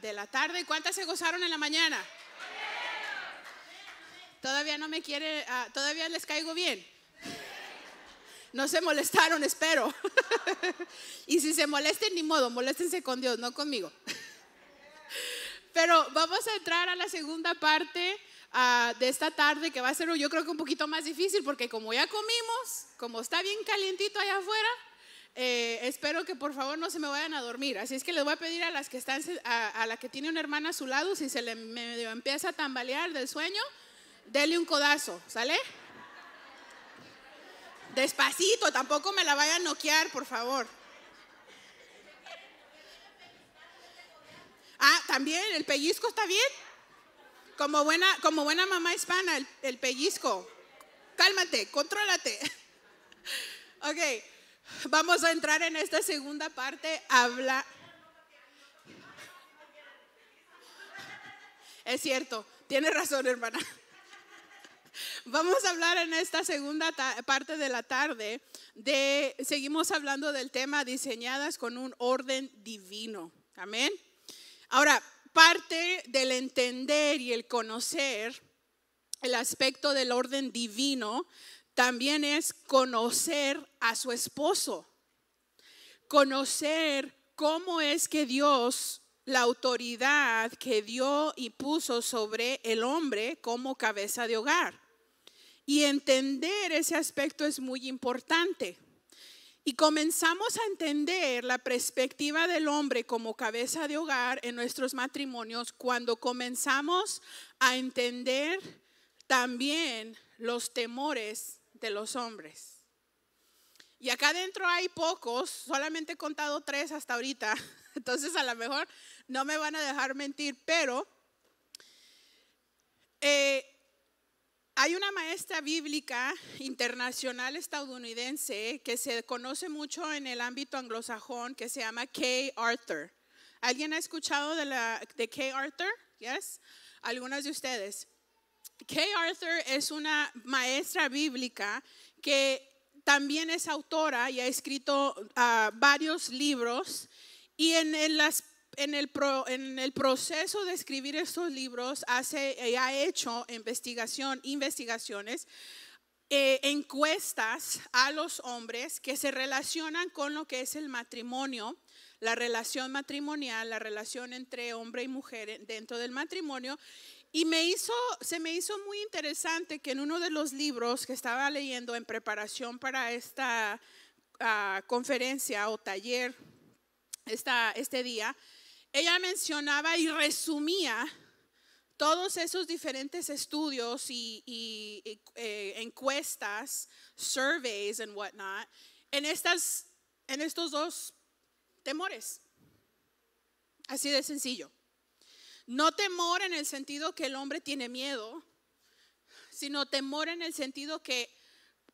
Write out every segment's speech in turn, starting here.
de la tarde. ¿Y cuántas se gozaron en la mañana? Todavía no me quiere, ah, todavía les caigo bien. No se molestaron, espero. y si se molesten, ni modo, moléstense con Dios, no conmigo. Pero vamos a entrar a la segunda parte ah, de esta tarde, que va a ser yo creo que un poquito más difícil, porque como ya comimos, como está bien calientito allá afuera, eh, espero que por favor no se me vayan a dormir. Así es que les voy a pedir a las que están, a, la que tiene una hermana a su lado, si se le empieza a tambalear del sueño, dele un codazo, ¿sale? Despacito, tampoco me la vayan a noquear, por favor. Ah, también, el pellizco está bien. Como buena, como buena mamá hispana, el, el pellizco. Cálmate, contrólate. ok. Vamos a entrar en esta segunda parte. Habla. Es cierto, tiene razón, hermana. Vamos a hablar en esta segunda parte de la tarde de, seguimos hablando del tema diseñadas con un orden divino. Amén. Ahora, parte del entender y el conocer el aspecto del orden divino también es conocer a su esposo, conocer cómo es que Dios, la autoridad que dio y puso sobre el hombre como cabeza de hogar. Y entender ese aspecto es muy importante. Y comenzamos a entender la perspectiva del hombre como cabeza de hogar en nuestros matrimonios cuando comenzamos a entender también los temores los hombres. Y acá adentro hay pocos, solamente he contado tres hasta ahorita, entonces a lo mejor no me van a dejar mentir, pero eh, hay una maestra bíblica internacional estadounidense que se conoce mucho en el ámbito anglosajón que se llama Kay Arthur. ¿Alguien ha escuchado de, la, de Kay Arthur? Yes. Algunas de ustedes. Kay Arthur es una maestra bíblica que también es autora y ha escrito ah, varios libros. Y en, el proceso de escribir estos libros hace, eh, ha hecho investigación, investigaciones, eh, encuestas a los hombres que se relacionan con lo que es el matrimonio la relación matrimonial, la relación entre hombre y mujer dentro del matrimonio y me hizo, se me hizo muy interesante que en uno de los libros que estaba leyendo en preparación para esta ah, conferencia o taller esta, este día, ella mencionaba y resumía todos esos diferentes estudios y, eh, encuestas, surveys and whatnot, en, estas, en estos dos temores. Así de sencillo. No temor en el sentido que el hombre tiene miedo, sino temor en el sentido que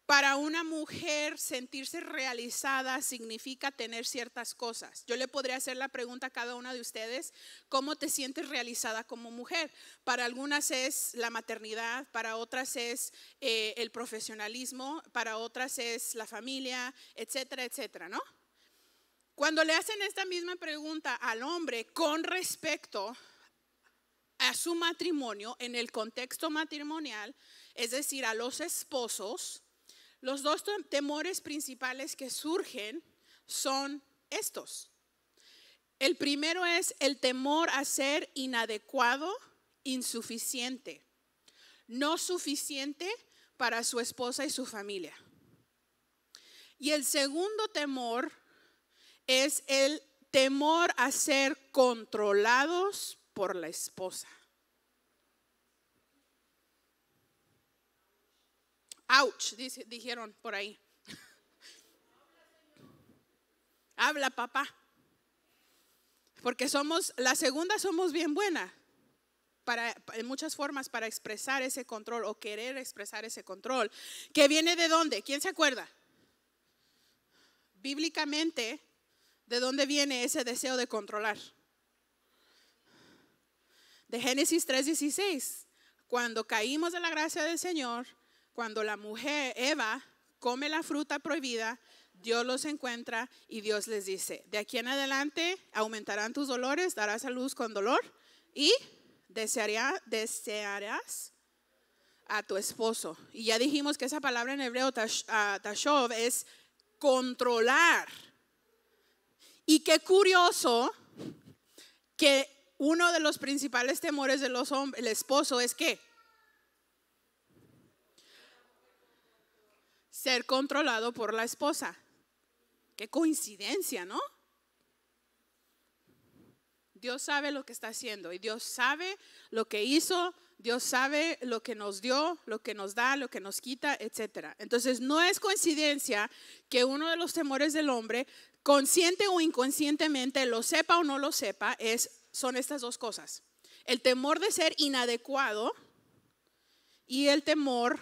para una mujer sentirse realizada significa tener ciertas cosas. Yo le podría hacer la pregunta a cada una de ustedes, ¿cómo te sientes realizada como mujer? Para algunas es la maternidad, para otras es eh, el profesionalismo, para otras es la familia, etcétera, etcétera, ¿no? Cuando le hacen esta misma pregunta al hombre con respecto a su matrimonio en el contexto matrimonial, es decir, a los esposos, los dos temores principales que surgen son estos. El primero es el temor a ser inadecuado, insuficiente, no suficiente para su esposa y su familia. Y el segundo temor es el temor a ser controlados por la esposa. Ouch, dijeron por ahí. Habla, papá. Porque somos, la segunda somos bien buena. Para, en muchas formas para expresar ese control o querer expresar ese control. ¿Que viene de dónde? ¿Quién se acuerda? Bíblicamente, ¿de dónde viene ese deseo de controlar? de Génesis 3:16. Cuando caímos de la gracia del Señor, cuando la mujer Eva come la fruta prohibida, Dios los encuentra y Dios les dice, de aquí en adelante aumentarán tus dolores, darás a luz con dolor y desearía, desearás a tu esposo. Y ya dijimos que esa palabra en hebreo, ah, tashov, es controlar. Y qué curioso que uno de los principales temores del esposo es que ser controlado por la esposa. Qué coincidencia, ¿no? Dios sabe lo que está haciendo y Dios sabe lo que hizo, Dios sabe lo que nos dio, lo que nos da, lo que nos quita, etc. Entonces no es coincidencia que uno de los temores del hombre, consciente o inconscientemente, lo sepa o no lo sepa, es son estas dos cosas. El temor de ser inadecuado y el temor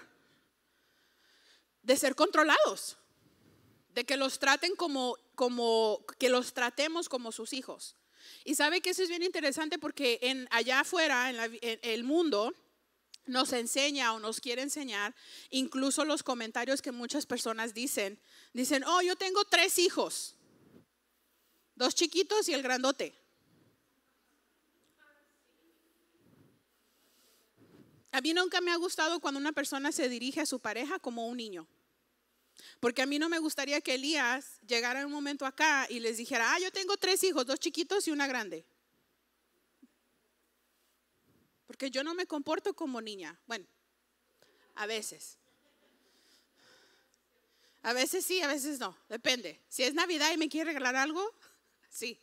de ser controlados, de que los traten como, como, que los tratemos como sus hijos. Y sabe que eso es bien interesante porque en, allá afuera, en, en el mundo, nos enseña o nos quiere enseñar, incluso los comentarios que muchas personas dicen, dicen, oh, yo tengo tres hijos, dos chiquitos y el grandote. A mí nunca me ha gustado cuando una persona se dirige a su pareja como un niño. Porque a mí no me gustaría que Elías llegara en un momento acá y les dijera, ah, yo tengo tres hijos, dos chiquitos y una grande. Porque yo no me comporto como niña. Bueno, a veces. A veces sí, a veces no. Depende. Si es Navidad y me quiere regalar algo, sí.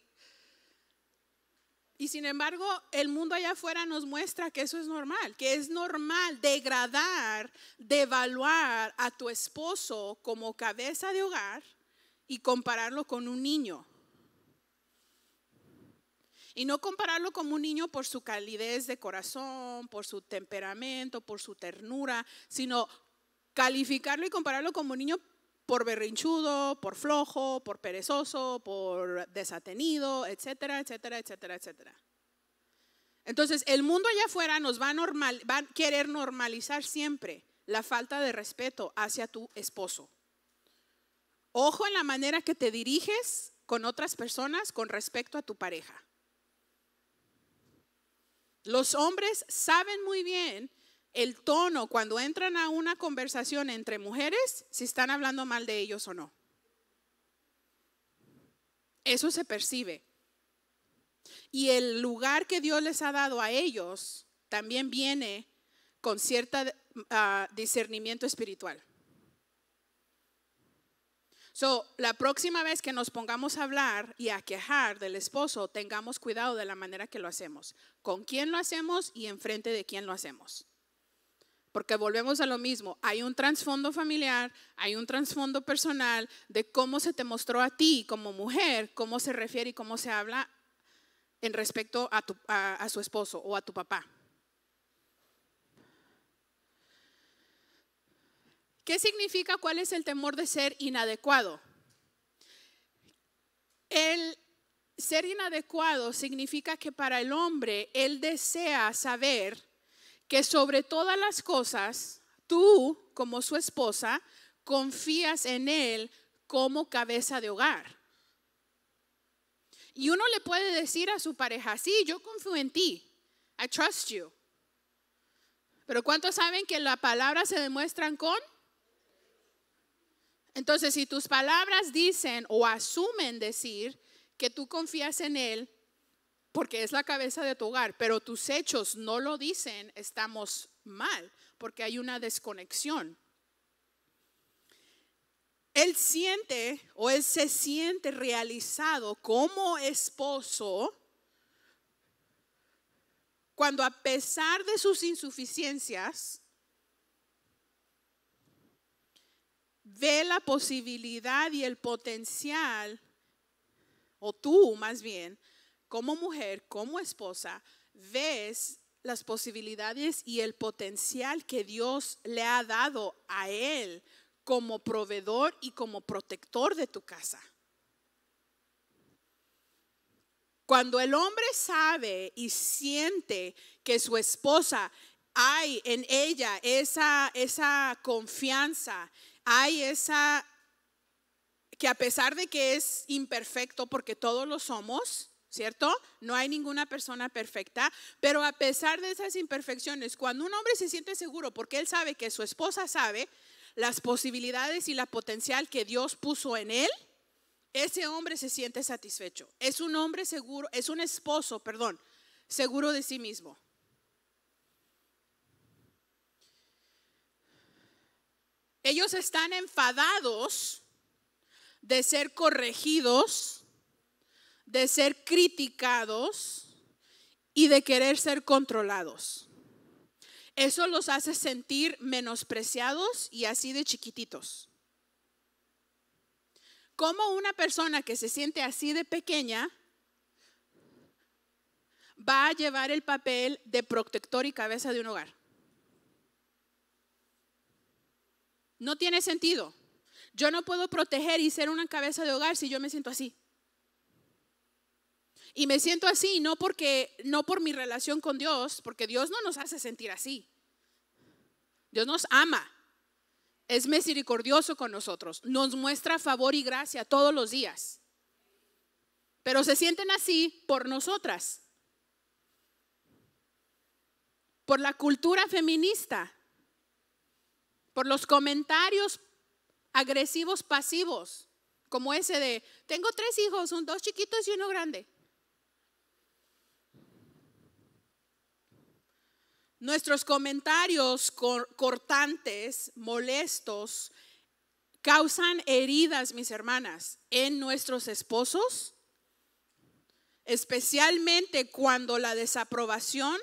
Y sin embargo, el mundo allá afuera nos muestra que eso es normal, que es normal degradar, devaluar a tu esposo como cabeza de hogar y compararlo con un niño. Y no compararlo como un niño por su calidez de corazón, por su temperamento, por su ternura, sino calificarlo y compararlo como un niño por berrinchudo, por flojo, por perezoso, por desatenido, etcétera, etcétera, etcétera, etcétera. Entonces, el mundo allá afuera nos va a, normal, va a querer normalizar siempre la falta de respeto hacia tu esposo. Ojo en la manera que te diriges con otras personas con respecto a tu pareja. Los hombres saben muy bien el tono cuando entran a una conversación entre mujeres, si están hablando mal de ellos o no. Eso se percibe. Y el lugar que Dios les ha dado a ellos también viene con cierto ah, discernimiento espiritual. So, la próxima vez que nos pongamos a hablar y a quejar del esposo, tengamos cuidado de la manera que lo hacemos, con quién lo hacemos y enfrente de quién lo hacemos porque volvemos a lo mismo, hay un trasfondo familiar, hay un trasfondo personal de cómo se te mostró a ti como mujer, cómo se refiere y cómo se habla en respecto a, tu, su esposo o a tu papá. ¿Qué significa cuál es el temor de ser inadecuado? El ser inadecuado significa que para el hombre él desea saber que sobre todas las cosas, tú como su esposa, confías en Él como cabeza de hogar. Y uno le puede decir a su pareja, sí, yo confío en ti, I trust you. Pero ¿cuántos saben que las palabras se demuestran con? Entonces, si tus palabras dicen o asumen decir que tú confías en Él, porque es la cabeza de tu hogar, pero tus hechos no lo dicen, estamos mal, porque hay una desconexión. Él siente o él se siente realizado como esposo cuando a pesar de sus insuficiencias, ve la posibilidad y el potencial, o tú más bien, como mujer, como esposa, ves las posibilidades y el potencial que Dios le ha dado a él como proveedor y como protector de tu casa. Cuando el hombre sabe y siente que su esposa hay en ella esa, esa confianza, hay esa que a pesar de que es imperfecto porque todos lo somos, ¿cierto? No hay ninguna persona perfecta, pero a pesar de esas imperfecciones, cuando un hombre se siente seguro porque él sabe que su esposa sabe las posibilidades y la potencial que Dios puso en él, ese hombre se siente satisfecho. Es un hombre seguro, es un esposo, perdón, seguro de sí mismo. Ellos están enfadados de ser corregidos de ser criticados y de querer ser controlados. Eso los hace sentir menospreciados y así de chiquititos. ¿Cómo una persona que se siente así de pequeña va a llevar el papel de protector y cabeza de un hogar? No tiene sentido. Yo no puedo proteger y ser una cabeza de hogar si yo me siento así. Y me siento así no porque no por mi relación con Dios, porque Dios no nos hace sentir así. Dios nos ama. Es misericordioso con nosotros. Nos muestra favor y gracia todos los días. Pero se sienten así por nosotras. Por la cultura feminista. Por los comentarios agresivos pasivos, como ese de, tengo tres hijos, son dos chiquitos y uno grande. Nuestros comentarios cortantes, molestos, causan heridas, mis hermanas, en nuestros esposos, especialmente cuando la desaprobación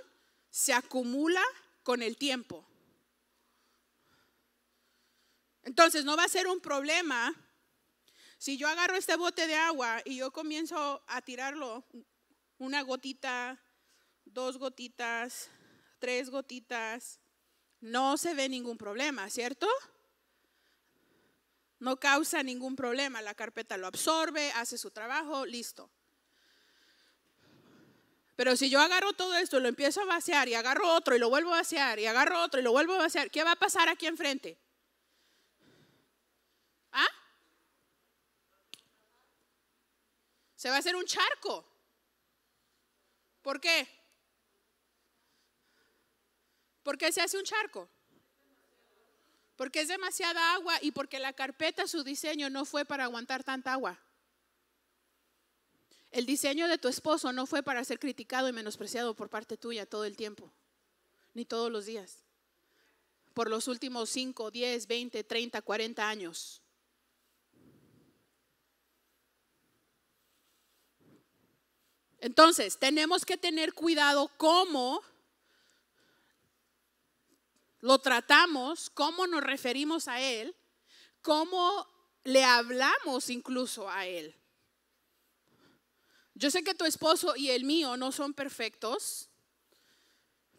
se acumula con el tiempo. Entonces, no va a ser un problema si yo agarro este bote de agua y yo comienzo a tirarlo una gotita, dos gotitas, tres gotitas, no se ve ningún problema, ¿cierto? No causa ningún problema, la carpeta lo absorbe, hace su trabajo, listo. Pero si yo agarro todo esto, lo empiezo a vaciar y agarro otro y lo vuelvo a vaciar y agarro otro y lo vuelvo a vaciar, ¿qué va a pasar aquí enfrente? ¿Ah? Se va a hacer un charco. ¿Por qué? qué se hace un charco. Porque es demasiada agua y porque la carpeta, su diseño no fue para aguantar tanta agua. El diseño de tu esposo no fue para ser criticado y menospreciado por parte tuya todo el tiempo, ni todos los días, por los últimos 5, 10, 20, 30, 40 años. Entonces, tenemos que tener cuidado cómo lo tratamos, cómo nos referimos a Él, cómo le hablamos incluso a Él. Yo sé que tu esposo y el mío no son perfectos,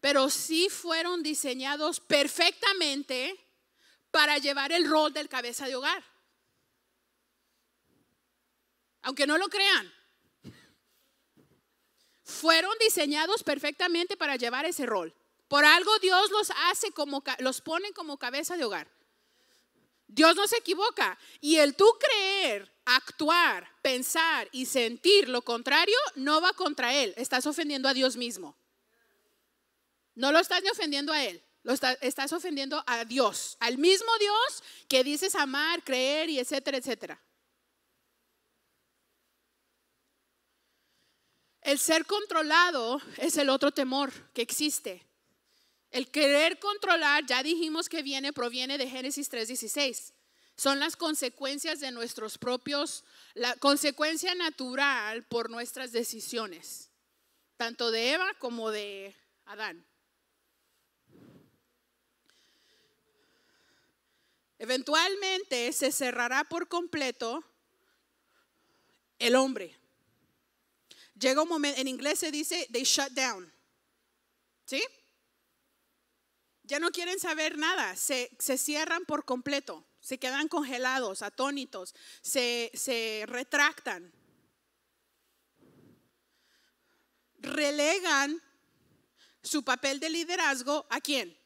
pero sí fueron diseñados perfectamente para llevar el rol del cabeza de hogar. Aunque no lo crean, fueron diseñados perfectamente para llevar ese rol. Por algo Dios los hace como, los pone como cabeza de hogar. Dios no se equivoca. Y el tú creer, actuar, pensar y sentir lo contrario no va contra Él. Estás ofendiendo a Dios mismo. No lo estás ofendiendo a Él. Lo estás ofendiendo a Dios, al mismo Dios que dices amar, creer y etcétera, etcétera. El ser controlado es el otro temor que existe. El querer controlar, ya dijimos que viene, proviene de Génesis 3:16. Son las consecuencias de nuestros propios, la consecuencia natural por nuestras decisiones, tanto de Eva como de Adán. Eventualmente se cerrará por completo el hombre. Llega un momento, en inglés se dice, they shut down. ¿Sí? ya no quieren saber nada, se, se cierran por completo, se quedan congelados, atónitos, se, se retractan, relegan su papel de liderazgo a quién.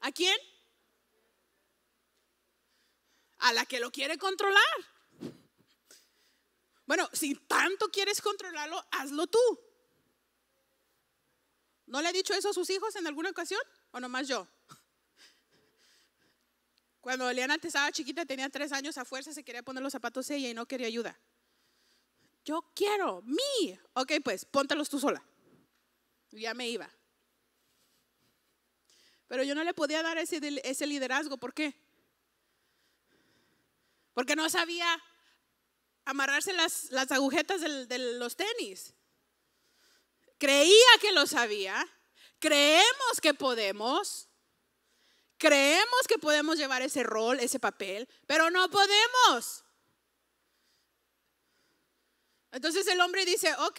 ¿A quién? A la que lo quiere controlar. Bueno, si tanto quieres controlarlo, hazlo tú. ¿No le ha dicho eso a sus hijos en alguna ocasión o nomás yo? Cuando Eliana estaba chiquita, tenía tres años, a fuerza se quería poner los zapatos ella y no quería ayuda. Yo quiero, mí. Ok, pues, póntalos tú sola. Ya me iba. Pero yo no le podía dar ese, ese liderazgo. ¿Por qué? Porque no sabía amarrarse las, las agujetas de los tenis creía que lo sabía, creemos que podemos, creemos que podemos llevar ese rol, ese papel, pero no podemos. Entonces el hombre dice, ok.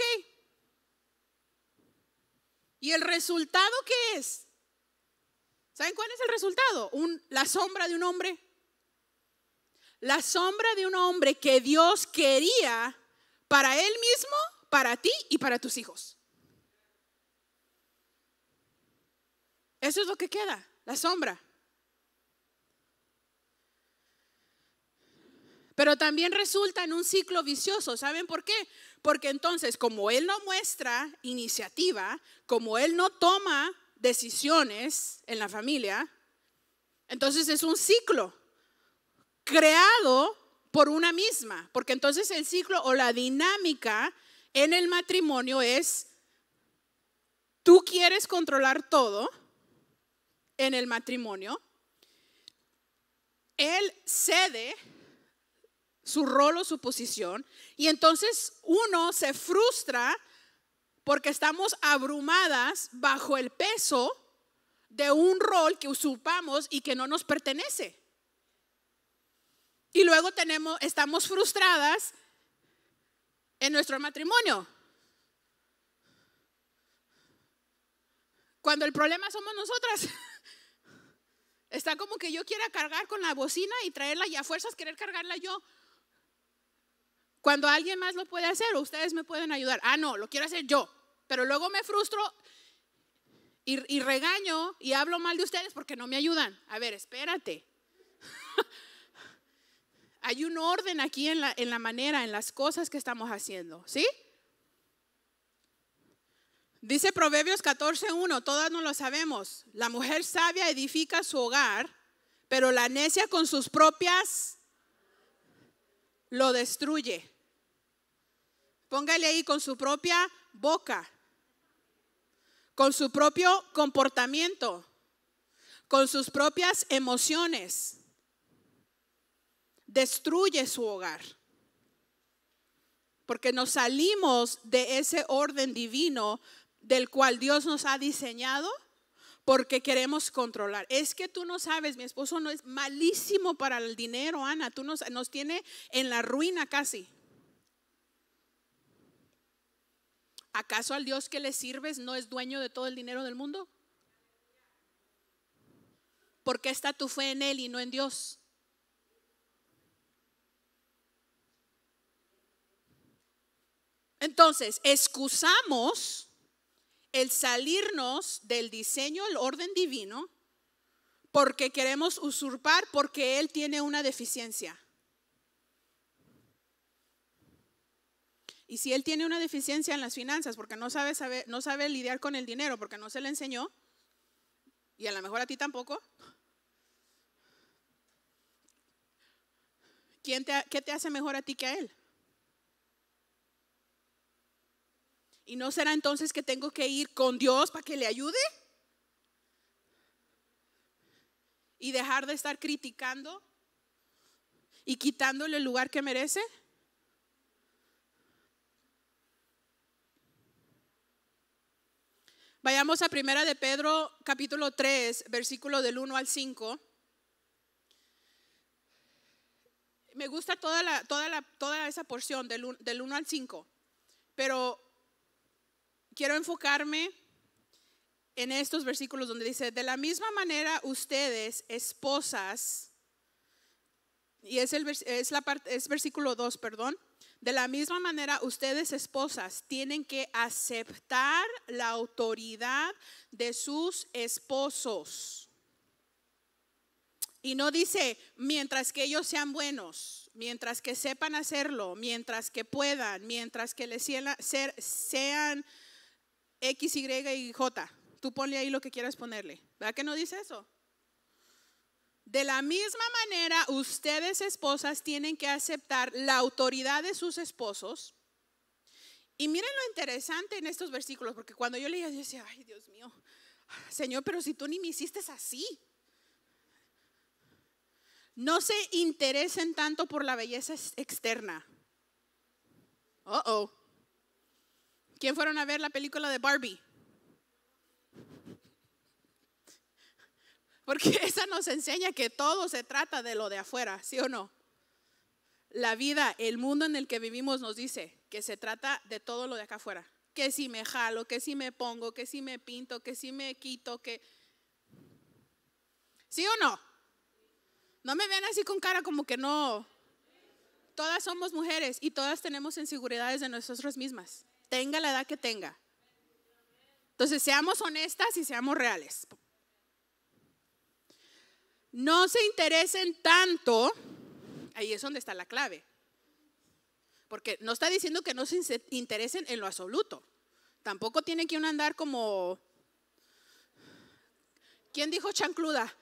¿Y el resultado qué es? ¿Saben cuál es el resultado? la sombra de un hombre. La sombra de un hombre que Dios quería para él mismo, para ti y para tus hijos. Eso es lo que queda, la sombra. Pero también resulta en un ciclo vicioso. ¿Saben por qué? Porque entonces, como él no muestra iniciativa, como él no toma decisiones en la familia, entonces es un ciclo creado por una misma. Porque entonces el ciclo o la dinámica en el matrimonio es, tú quieres controlar todo en el matrimonio, él cede su rol o su posición y entonces uno se frustra porque estamos abrumadas bajo el peso de un rol que usurpamos y que no nos pertenece. Y luego tenemos, estamos frustradas en nuestro matrimonio. Cuando el problema somos nosotras. Está como que yo quiera cargar con la bocina y traerla y a fuerzas querer cargarla yo. Cuando alguien más lo puede hacer, ustedes me pueden ayudar. Ah, no, lo quiero hacer yo. Pero luego me frustro y, regaño y hablo mal de ustedes porque no me ayudan. A ver, espérate. Hay un orden aquí en la, en la manera, en las cosas que estamos haciendo, ¿sí? Dice Proverbios 14:1, todas no lo sabemos. La mujer sabia edifica su hogar, pero la necia con sus propias lo destruye. Póngale ahí con su propia boca, con su propio comportamiento, con sus propias emociones. Destruye su hogar porque nos salimos de ese orden divino del cual Dios nos ha diseñado porque queremos controlar. Es que tú no sabes, mi esposo no es malísimo para el dinero, Ana, tú nos, nos tiene en la ruina casi. ¿Acaso al Dios que le sirves no es dueño de todo el dinero del mundo? ¿Por qué está tu fe en Él y no en Dios? Entonces, excusamos el salirnos del diseño, el orden divino, porque queremos usurpar, porque Él tiene una deficiencia. Y si Él tiene una deficiencia en las finanzas, porque no sabe, no sabe lidiar con el dinero, porque no se le enseñó, y a lo mejor a ti tampoco, ¿quién ¿qué te hace mejor a ti que a Él? ¿Y no será entonces que tengo que ir con Dios para que le ayude? Y dejar de estar criticando y quitándole el lugar que merece. Vayamos a 1 de Pedro, capítulo 3, versículo del 1 al 5. Me gusta toda, la, toda, la, toda esa porción del, del 1 al 5, pero quiero enfocarme en estos versículos donde dice, de la misma manera ustedes, esposas, y es, el, es, la es versículo 2, perdón, de la misma manera ustedes, esposas, tienen que aceptar la autoridad de sus esposos. Y no dice, mientras que ellos sean buenos, mientras que sepan hacerlo, mientras que puedan, mientras que les sean X, Y y J. Tú ponle ahí lo que quieras ponerle. ¿Verdad que no dice eso? De la misma manera, ustedes esposas tienen que aceptar la autoridad de sus esposos. Y miren lo interesante en estos versículos, porque cuando yo leía, yo decía, ay Dios mío, Señor, pero si tú ni me hiciste así. No se interesen tanto por la belleza externa. uh oh. ¿Quién fueron a ver la película de Barbie? Porque esa nos enseña que todo se trata de lo de afuera, ¿sí o no? La vida, el mundo en el que vivimos nos dice que se trata de todo lo de acá afuera. Que si me jalo, que si me pongo, que si me pinto, que si me quito, que... ¿Sí o no? No me vean así con cara como que no. Todas somos mujeres y todas tenemos inseguridades de nosotros mismas tenga la edad que tenga. Entonces, seamos honestas y seamos reales. No se interesen tanto, ahí es donde está la clave, porque no está diciendo que no se interesen en lo absoluto. Tampoco tiene que uno andar como, ¿quién dijo chancluda?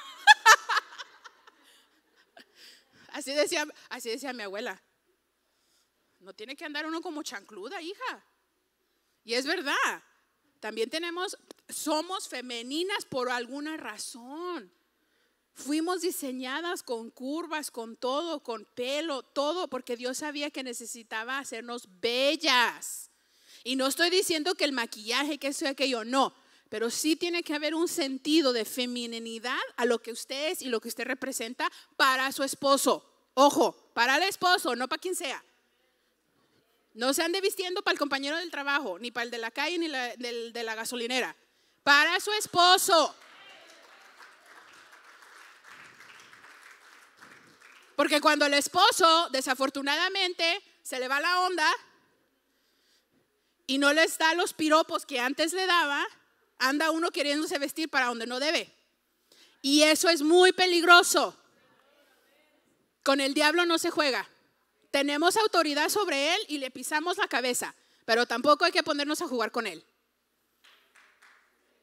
así, decía, así decía mi abuela, no tiene que andar uno como chancluda, hija. Y es verdad. También tenemos, somos femeninas por alguna razón. Fuimos diseñadas con curvas, con todo, con pelo, todo, porque Dios sabía que necesitaba hacernos bellas. Y no estoy diciendo que el maquillaje, que eso y aquello, no. Pero sí tiene que haber un sentido de femininidad a lo que usted es y lo que usted representa para su esposo. Ojo, para el esposo, no para quien sea. No se ande vistiendo para el compañero del trabajo, ni para el de la calle, ni la, del, de la gasolinera. Para su esposo. Porque cuando el esposo, desafortunadamente, se le va la onda y no les da los piropos que antes le daba, anda uno queriéndose vestir para donde no debe. Y eso es muy peligroso. Con el diablo no se juega. Tenemos autoridad sobre él y le pisamos la cabeza, pero tampoco hay que ponernos a jugar con él.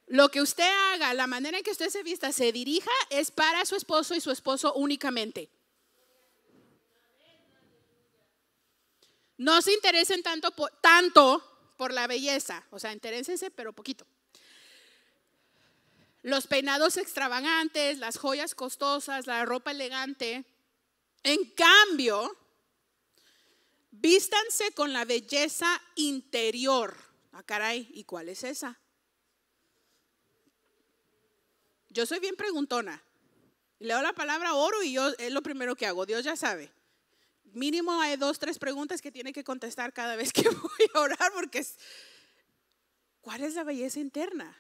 Lo que usted haga, la manera en que usted se vista, se dirija, es para su esposo y su esposo únicamente. No se interesen tanto por, tanto por la belleza, o sea, interésense, pero poquito los peinados extravagantes, las joyas costosas, la ropa elegante. En cambio, Vístanse con la belleza interior. Ah, caray, ¿y cuál es esa? Yo soy bien preguntona. Le Leo la palabra oro y yo es lo primero que hago. Dios ya sabe. Mínimo hay dos, tres preguntas que tiene que contestar cada vez que voy a orar porque ¿cuál es la belleza interna?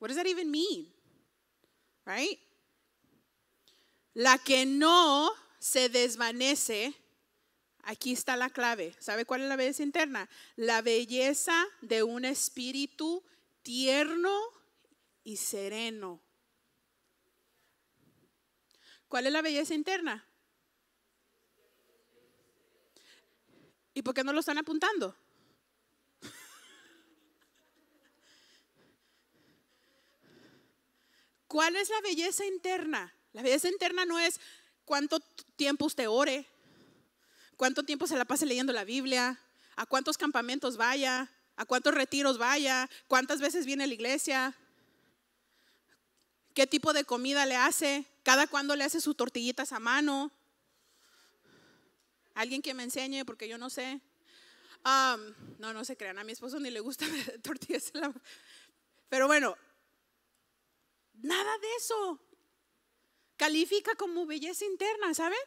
What does that even mean? Right? La que no se desvanece Aquí está la clave. ¿Sabe cuál es la belleza interna? La belleza de un espíritu tierno y sereno. ¿Cuál es la belleza interna? ¿Y por qué no lo están apuntando? ¿Cuál es la belleza interna? La belleza interna no es cuánto tiempo usted ore, cuánto tiempo se la pase leyendo la Biblia, a cuántos campamentos vaya, a cuántos retiros vaya, cuántas veces viene a la iglesia, qué tipo de comida le hace, cada cuándo le hace sus tortillitas a mano. Alguien que me enseñe, porque yo no sé. no, no se crean, a mi esposo ni le gustan tortillas. Pero bueno, nada de eso. Califica como belleza interna, ¿saben?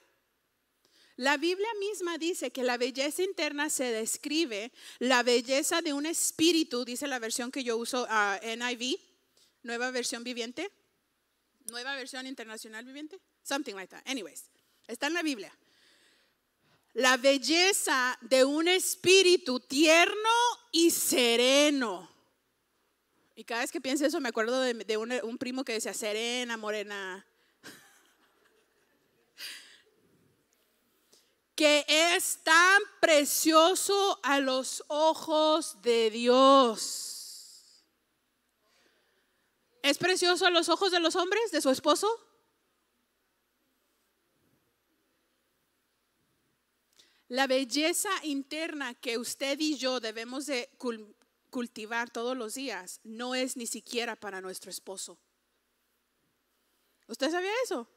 La Biblia misma dice que la belleza interna se describe, la belleza de un espíritu, dice la versión que yo uso, a ah, NIV, nueva versión viviente, nueva versión internacional viviente, something like that. Anyways, está en la Biblia. La belleza de un espíritu tierno y sereno. Y cada vez que pienso eso me acuerdo de, un primo que decía, serena, morena, que es tan precioso a los ojos de Dios. ¿Es precioso a los ojos de los hombres, de su esposo? La belleza interna que usted y yo debemos de cultivar todos los días no es ni siquiera para nuestro esposo. ¿Usted sabía eso?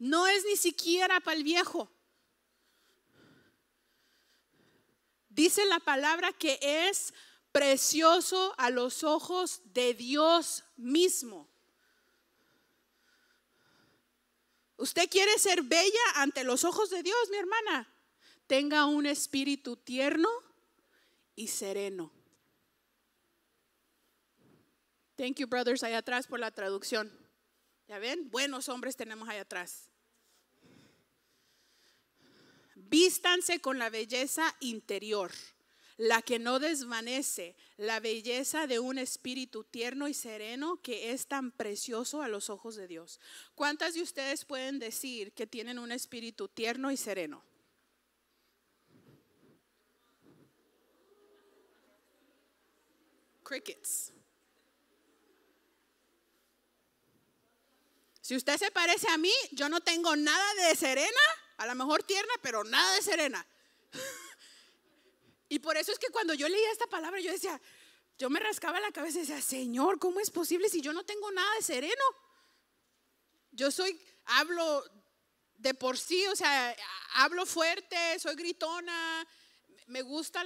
No es ni siquiera para el viejo. Dice la palabra que es precioso a los ojos de Dios mismo. Usted quiere ser bella ante los ojos de Dios, mi hermana. Tenga un espíritu tierno y sereno. Thank you, brothers, allá atrás por la traducción. ¿Ya ven? Buenos hombres tenemos allá atrás. Vístanse con la belleza interior, la que no desvanece, la belleza de un espíritu tierno y sereno que es tan precioso a los ojos de Dios. ¿Cuántas de ustedes pueden decir que tienen un espíritu tierno y sereno? Crickets. Si usted se parece a mí, yo no tengo nada de serena a lo mejor tierna, pero nada de serena. y por eso es que cuando yo leía esta palabra, yo decía, yo me rascaba la cabeza y decía, Señor, ¿cómo es posible si yo no tengo nada de sereno? Yo soy, hablo de por sí, o sea, hablo fuerte, soy gritona, me gusta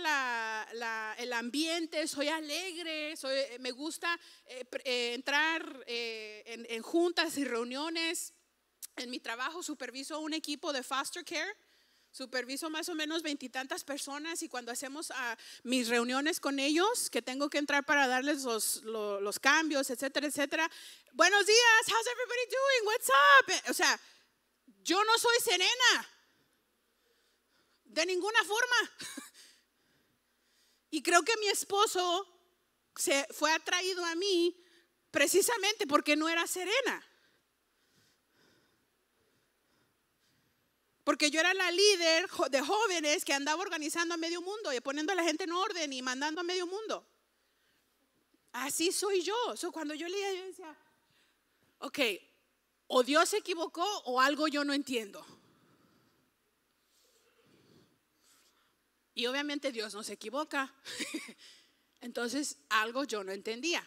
el ambiente, soy alegre, soy, me gusta eh, eh, entrar eh, en, juntas y reuniones. En mi trabajo superviso un equipo de foster care superviso más o menos veintitantas personas y cuando hacemos ah, mis reuniones con ellos, que tengo que entrar para darles los, cambios, etcétera, etcétera, buenos días, how's everybody doing, what's up? Eh, o sea, yo no soy serena, de ninguna forma. Y creo que mi esposo se fue atraído a mí precisamente porque no era serena. Porque yo era la líder de jóvenes que andaba organizando a medio mundo y poniendo a la gente en orden y mandando a medio mundo. Así soy yo. So, cuando yo leía, yo decía, ok, o Dios se equivocó o algo yo no entiendo. Y obviamente Dios no se equivoca. Entonces, algo yo no entendía.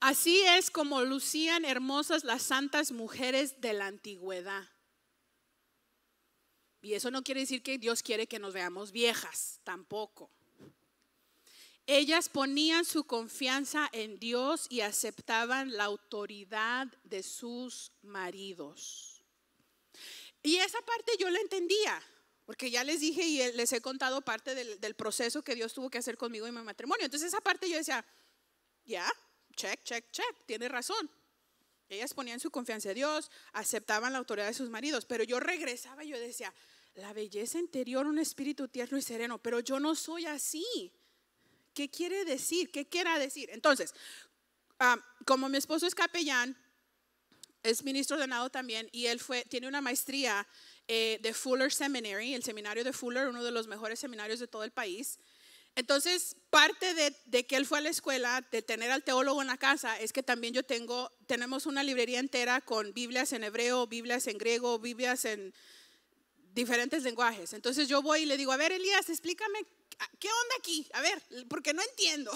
Así es como lucían hermosas las santas mujeres de la antigüedad. Y eso no quiere decir que Dios quiere que nos veamos viejas, tampoco. Ellas ponían su confianza en Dios y aceptaban la autoridad de sus maridos. Y esa parte yo la entendía, porque ya les dije y les he contado parte del, proceso que Dios tuvo que hacer conmigo y mi matrimonio. Entonces esa parte yo decía, ya, check, check, check, tiene razón. Ellas ponían su confianza en Dios, aceptaban la autoridad de sus maridos, pero yo regresaba y yo decía, la belleza interior, un espíritu tierno y sereno, pero yo no soy así. ¿Qué quiere decir? ¿Qué quiera decir? Entonces, ah, como mi esposo es capellán, es ministro ordenado también y él fue, tiene una maestría eh, de Fuller Seminary, el seminario de Fuller, uno de los mejores seminarios de todo el país. Entonces, parte de, que él fue a la escuela, de tener al teólogo en la casa, es que también yo tengo, tenemos una librería entera con Biblias en hebreo, Biblias en griego, Biblias en diferentes lenguajes. Entonces yo voy y le digo, a ver, Elías, explícame, ¿qué onda aquí? A ver, porque no entiendo.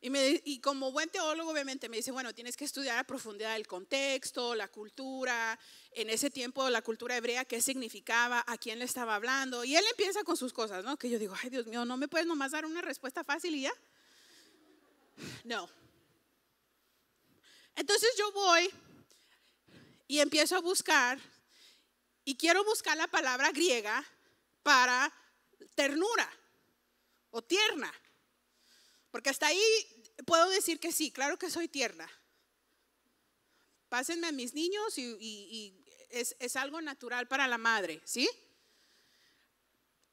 Y, como buen teólogo, obviamente, me dice, bueno, tienes que estudiar a profundidad el contexto, la cultura, en ese tiempo la cultura hebrea, qué significaba, a quién le estaba hablando. Y él empieza con sus cosas, ¿no? Que yo digo, ay Dios mío, ¿no me puedes nomás dar una respuesta fácil y ya? No. Entonces yo voy y empiezo a buscar y quiero buscar la palabra griega para ternura o tierna. Porque hasta ahí puedo decir que sí, claro que soy tierna. Pásenme a mis niños y, es, algo natural para la madre, ¿sí?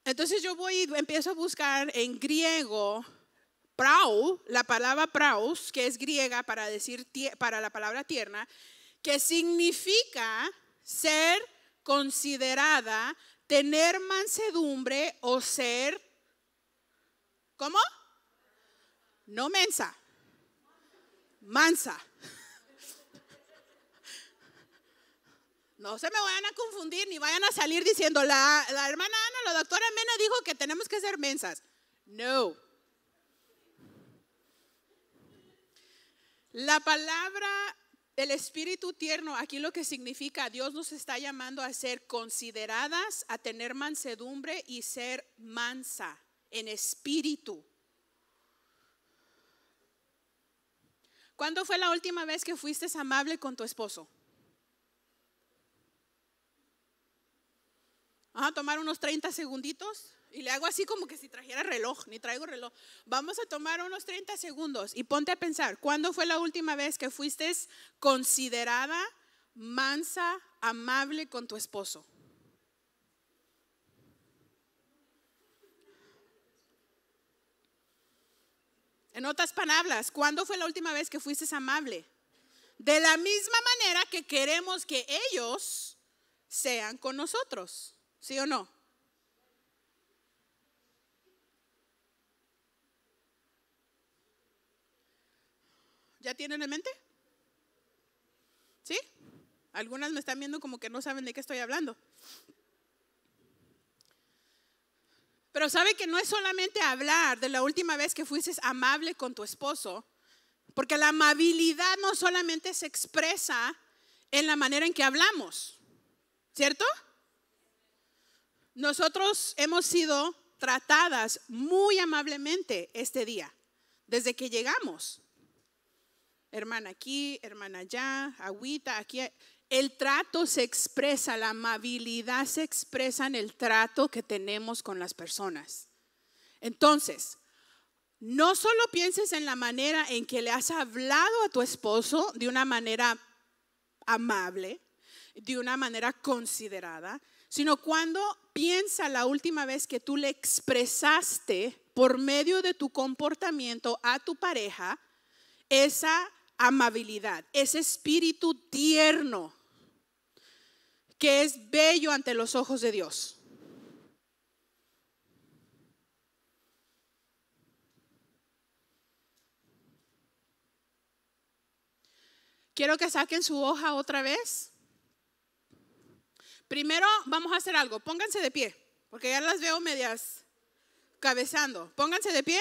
Entonces yo voy y empiezo a buscar en griego prau, la palabra praus, que es griega para decir para la palabra tierna, que significa ser considerada, tener mansedumbre o ser ¿Cómo? no mensa, mansa. No se me vayan a confundir ni vayan a salir diciendo, la, la hermana Ana, la doctora Mena dijo que tenemos que ser mensas. No. La palabra el espíritu tierno, aquí lo que significa, Dios nos está llamando a ser consideradas, a tener mansedumbre y ser mansa en espíritu. ¿Cuándo fue la última vez que fuiste amable con tu esposo? Vamos a tomar unos 30 segunditos y le hago así como que si trajera reloj, ni traigo reloj. Vamos a tomar unos 30 segundos y ponte a pensar, ¿cuándo fue la última vez que fuiste considerada mansa, amable con tu esposo? En otras palabras, ¿cuándo fue la última vez que fuiste amable? De la misma manera que queremos que ellos sean con nosotros, ¿sí o no? ¿Ya tienen en mente? ¿Sí? Algunas me están viendo como que no saben de qué estoy hablando. Pero sabe que no es solamente hablar de la última vez que fuiste amable con tu esposo, porque la amabilidad no solamente se expresa en la manera en que hablamos, ¿cierto? Nosotros hemos sido tratadas muy amablemente este día, desde que llegamos. Hermana aquí, hermana allá, agüita aquí. El trato se expresa, la amabilidad se expresa en el trato que tenemos con las personas. Entonces, no solo pienses en la manera en que le has hablado a tu esposo de una manera amable, de una manera considerada, sino cuando piensa la última vez que tú le expresaste por medio de tu comportamiento a tu pareja esa amabilidad, ese espíritu tierno que es bello ante los ojos de Dios. Quiero que saquen su hoja otra vez. Primero vamos a hacer algo. Pónganse de pie, porque ya las veo medias cabezando. Pónganse de pie.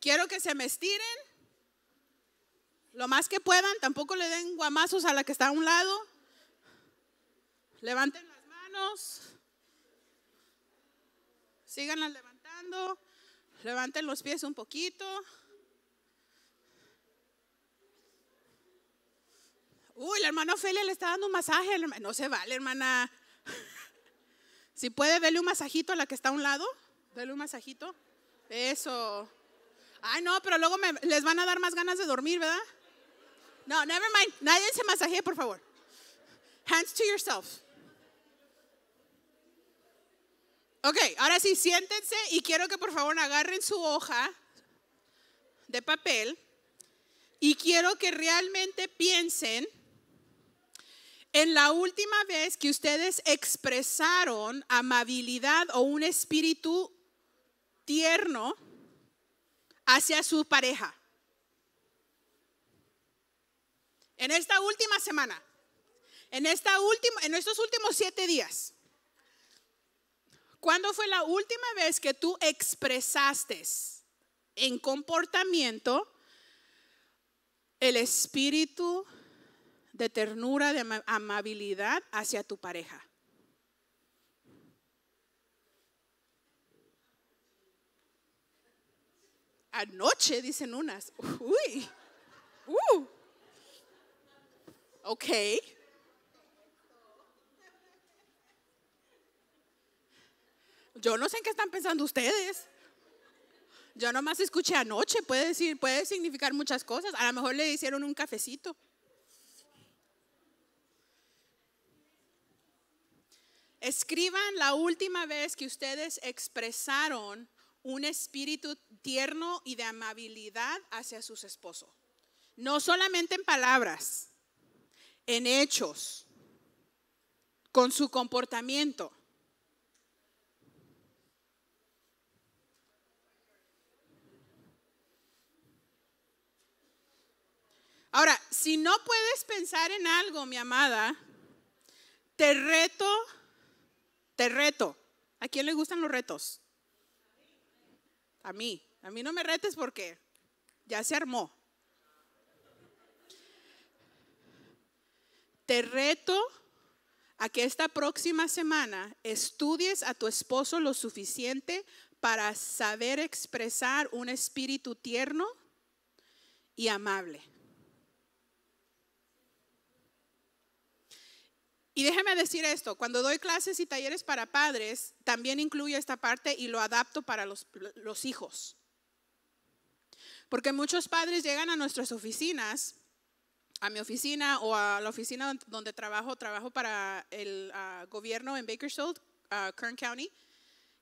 Quiero que se me estiren lo más que puedan, tampoco le den guamazos a la que está a un lado. Levanten las manos. Síganlas levantando. Levanten los pies un poquito. Uy, la hermana Ophelia le está dando un masaje. No se vale, hermana. Si puede, dele un masajito a la que está a un lado. Dele un masajito. Eso. Ay, no, pero luego les van a dar más ganas de dormir, ¿verdad? No, never mind. Nadie se masajee, por favor. Hands to yourself. Ok, ahora sí, siéntense y quiero que por favor agarren su hoja de papel y quiero que realmente piensen en la última vez que ustedes expresaron amabilidad o un espíritu tierno hacia su pareja. en esta última semana, en, esta en estos últimos siete días, ¿cuándo fue la última vez que tú expresaste en comportamiento el espíritu de ternura, de amabilidad hacia tu pareja? Anoche, dicen unas. Uy, uh. Ok. Yo no sé en qué están pensando ustedes. Yo nomás escuché anoche, puede decir, puede significar muchas cosas. A lo mejor le hicieron un cafecito. Escriban la última vez que ustedes expresaron un espíritu tierno y de amabilidad hacia sus esposos. No solamente en palabras, en hechos, con su comportamiento. Ahora, si no puedes pensar en algo, mi amada, te reto, te reto. ¿A quién le gustan los retos? A mí. A mí no me retes porque ya se armó. te reto a que esta próxima semana estudies a tu esposo lo suficiente para saber expresar un espíritu tierno y amable. Y déjeme decir esto, cuando doy clases y talleres para padres, también incluyo esta parte y lo adapto para los, los hijos. Porque muchos padres llegan a nuestras oficinas a mi oficina o a la oficina donde trabajo, trabajo para el ah, gobierno en Bakersfield, ah, Kern County,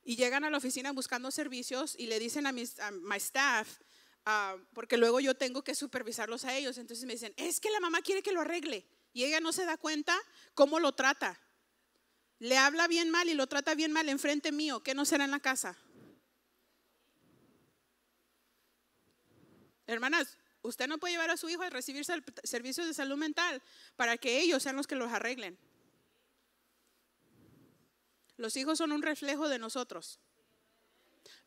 y llegan a la oficina buscando servicios y le dicen a, mi my staff, ah, porque luego yo tengo que supervisarlos a ellos, entonces me dicen, es que la mamá quiere que lo arregle y ella no se da cuenta cómo lo trata. Le habla bien mal y lo trata bien mal enfrente mío, que no será en la casa? Hermanas, Usted no puede llevar a su hijo a recibir servicios de salud mental para que ellos sean los que los arreglen. Los hijos son un reflejo de nosotros,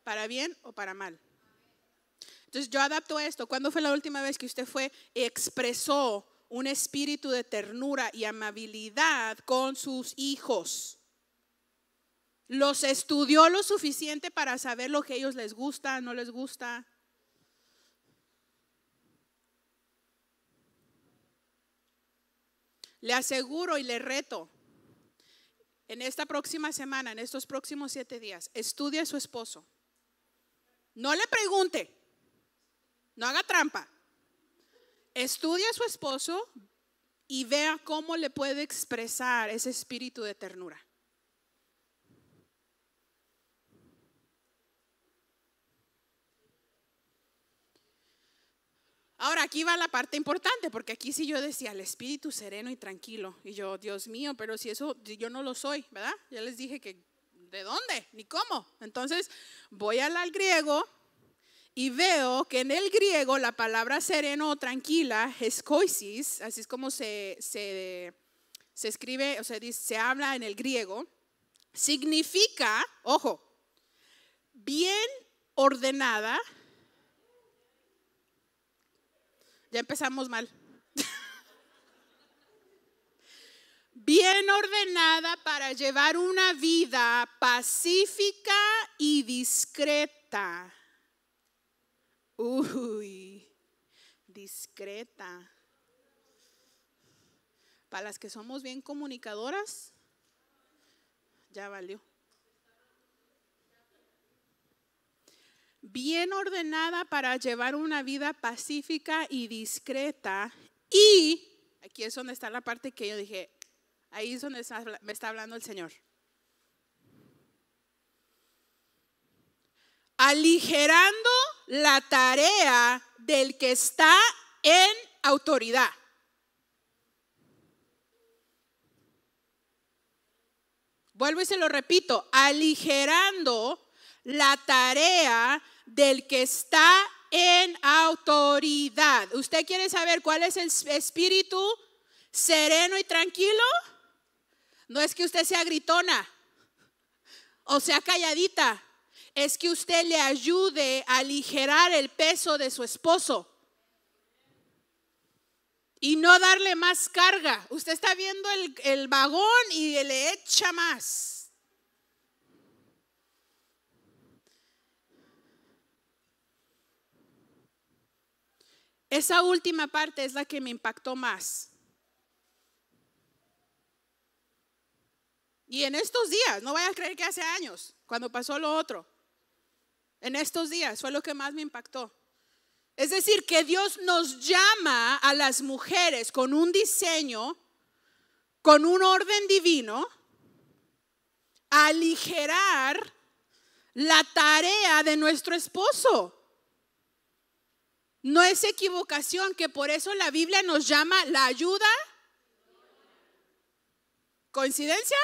para bien o para mal. Entonces yo adapto esto. ¿Cuándo fue la última vez que usted fue y expresó un espíritu de ternura y amabilidad con sus hijos? ¿Los estudió lo suficiente para saber lo que a ellos les gusta, no les gusta? Le aseguro y le reto, en esta próxima semana, en estos próximos siete días, estudie a su esposo. No le pregunte, no haga trampa. Estudie a su esposo y vea cómo le puede expresar ese espíritu de ternura. Ahora aquí va la parte importante, porque aquí si yo decía, el espíritu sereno y tranquilo. Y yo, Dios mío, pero si eso yo no lo soy, ¿verdad? Ya les dije que, ¿de dónde? Ni cómo. Entonces voy al, griego y veo que en el griego la palabra sereno o tranquila es koisis, así es como se, se, escribe, o sea, se habla en el griego, significa, ojo, bien ordenada, Ya empezamos mal. Bien ordenada para llevar una vida pacífica y discreta. Uy, discreta. Para las que somos bien comunicadoras, ya valió. bien ordenada para llevar una vida pacífica y discreta. Y aquí es donde está la parte que yo dije, ahí es donde me está hablando el Señor. Aligerando la tarea del que está en autoridad. Vuelvo y se lo repito, aligerando la tarea del que está en autoridad. ¿Usted quiere saber cuál es el espíritu sereno y tranquilo? No es que usted sea gritona o sea calladita, es que usted le ayude a aligerar el peso de su esposo y no darle más carga. Usted está viendo el, el vagón y le echa más. Esa última parte es la que me impactó más. Y en estos días, no vayas a creer que hace años, cuando pasó lo otro, en estos días fue lo que más me impactó. Es decir, que Dios nos llama a las mujeres con un diseño, con un orden divino, a aligerar la tarea de nuestro esposo. No es equivocación, que por eso la Biblia nos llama la ayuda. ¿Coincidencia?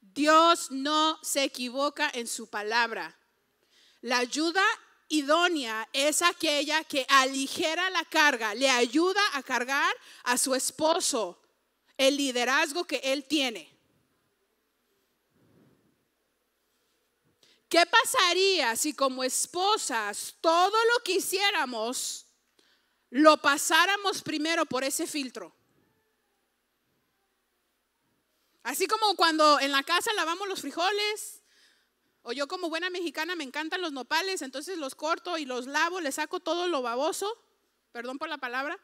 Dios no se equivoca en su palabra. La ayuda idónea es aquella que aligera la carga, le ayuda a cargar a su esposo el liderazgo que él tiene. ¿Qué pasaría si como esposas todo lo que hiciéramos lo pasáramos primero por ese filtro? Así como cuando en la casa lavamos los frijoles, o yo como buena mexicana me encantan los nopales, entonces los corto y los lavo, le saco todo lo baboso, perdón por la palabra,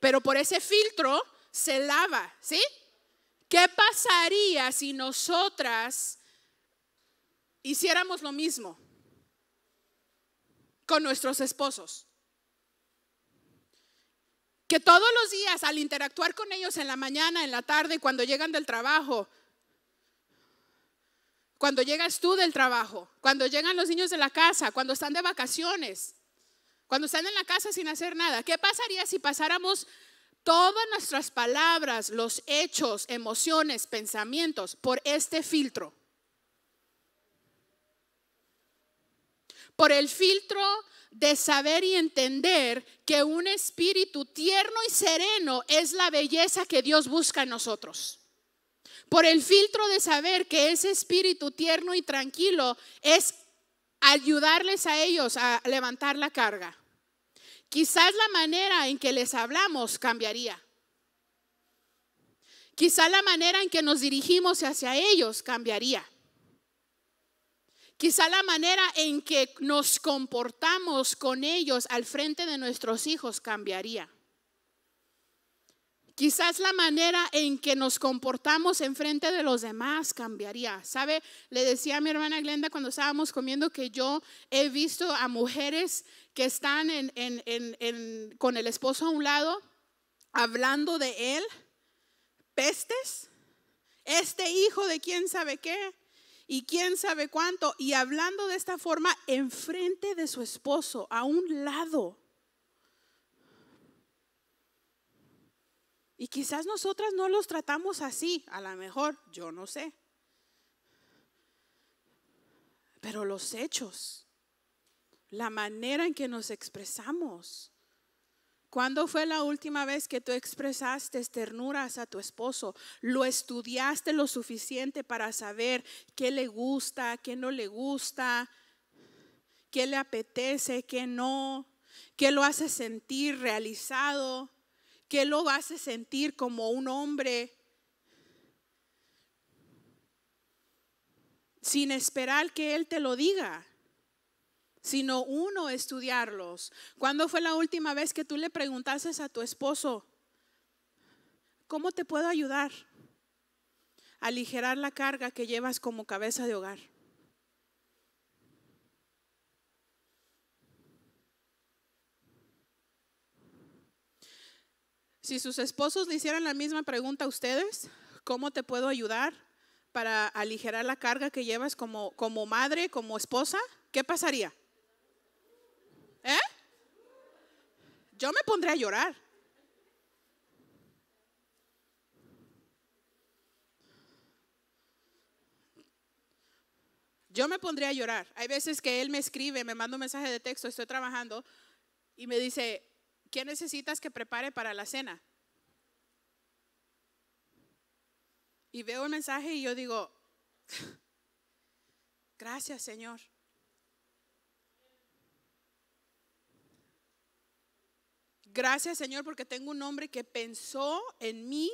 pero por ese filtro se lava, ¿sí? ¿Qué pasaría si nosotras hiciéramos lo mismo con nuestros esposos. Que todos los días al interactuar con ellos en la mañana, en la tarde, cuando llegan del trabajo, cuando llegas tú del trabajo, cuando llegan los niños de la casa, cuando están de vacaciones, cuando están en la casa sin hacer nada. ¿Qué pasaría si pasáramos todas nuestras palabras, los hechos, emociones, pensamientos por este filtro? por el filtro de saber y entender que un espíritu tierno y sereno es la belleza que Dios busca en nosotros. Por el filtro de saber que ese espíritu tierno y tranquilo es ayudarles a ellos a levantar la carga. Quizás la manera en que les hablamos cambiaría. Quizás la manera en que nos dirigimos hacia ellos cambiaría. Quizá la manera en que nos comportamos con ellos al frente de nuestros hijos cambiaría. Quizás la manera en que nos comportamos en frente de los demás cambiaría. ¿Sabe? Le decía a mi hermana Glenda cuando estábamos comiendo que yo he visto a mujeres que están con el esposo a un lado, hablando de él, pestes, este hijo de quién sabe qué, y quién sabe cuánto. Y hablando de esta forma, enfrente de su esposo, a un lado. Y quizás nosotras no los tratamos así, a lo mejor, yo no sé. Pero los hechos, la manera en que nos expresamos, ¿Cuándo fue la última vez que tú expresaste ternuras a tu esposo? ¿Lo estudiaste lo suficiente para saber qué le gusta, qué no le gusta, qué le apetece, qué no, qué lo hace sentir realizado, qué lo hace sentir como un hombre? Sin esperar que él te lo diga sino uno estudiarlos. ¿Cuándo fue la última vez que tú le preguntases a tu esposo, ¿cómo te puedo ayudar? A aligerar la carga que llevas como cabeza de hogar. Si sus esposos le hicieran la misma pregunta a ustedes, ¿cómo te puedo ayudar para aligerar la carga que llevas como, como madre, como esposa? ¿Qué pasaría? ¿Eh? Yo me pondré a llorar. Yo me pondré a llorar. Hay veces que él me escribe, me manda un mensaje de texto, estoy trabajando, y me dice, ¿qué necesitas que prepare para la cena? Y veo el mensaje y yo digo, gracias Señor. Gracias Señor porque tengo un hombre que pensó en mí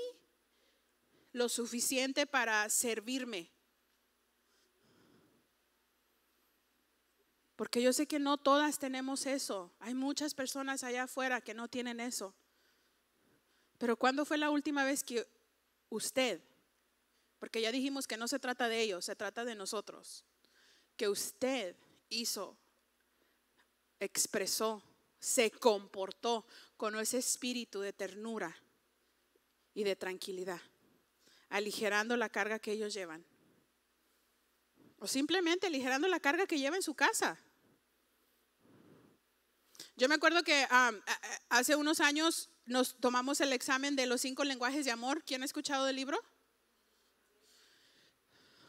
lo suficiente para servirme. Porque yo sé que no todas tenemos eso. Hay muchas personas allá afuera que no tienen eso. Pero ¿cuándo fue la última vez que usted, porque ya dijimos que no se trata de ellos, se trata de nosotros, que usted hizo, expresó se comportó con ese espíritu de ternura y de tranquilidad, aligerando la carga que ellos llevan. O simplemente aligerando la carga que lleva en su casa. Yo me acuerdo que um, hace unos años nos tomamos el examen de los cinco lenguajes de amor. ¿Quién ha escuchado del libro?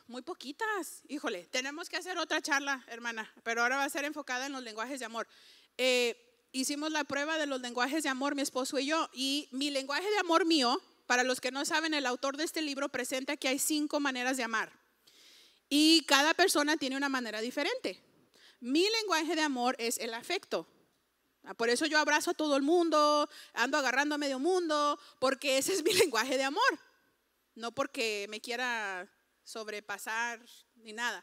Muy poquitas. Híjole, tenemos que hacer otra charla, hermana, pero ahora va a ser enfocada en los lenguajes de amor. Eh, hicimos la prueba de los lenguajes de amor, mi esposo y yo, y mi lenguaje de amor mío, para los que no saben, el autor de este libro presenta que hay cinco maneras de amar. Y cada persona tiene una manera diferente. Mi lenguaje de amor es el afecto. Ah, por eso yo abrazo a todo el mundo, ando agarrando a medio mundo, porque ese es mi lenguaje de amor. No porque me quiera sobrepasar ni nada.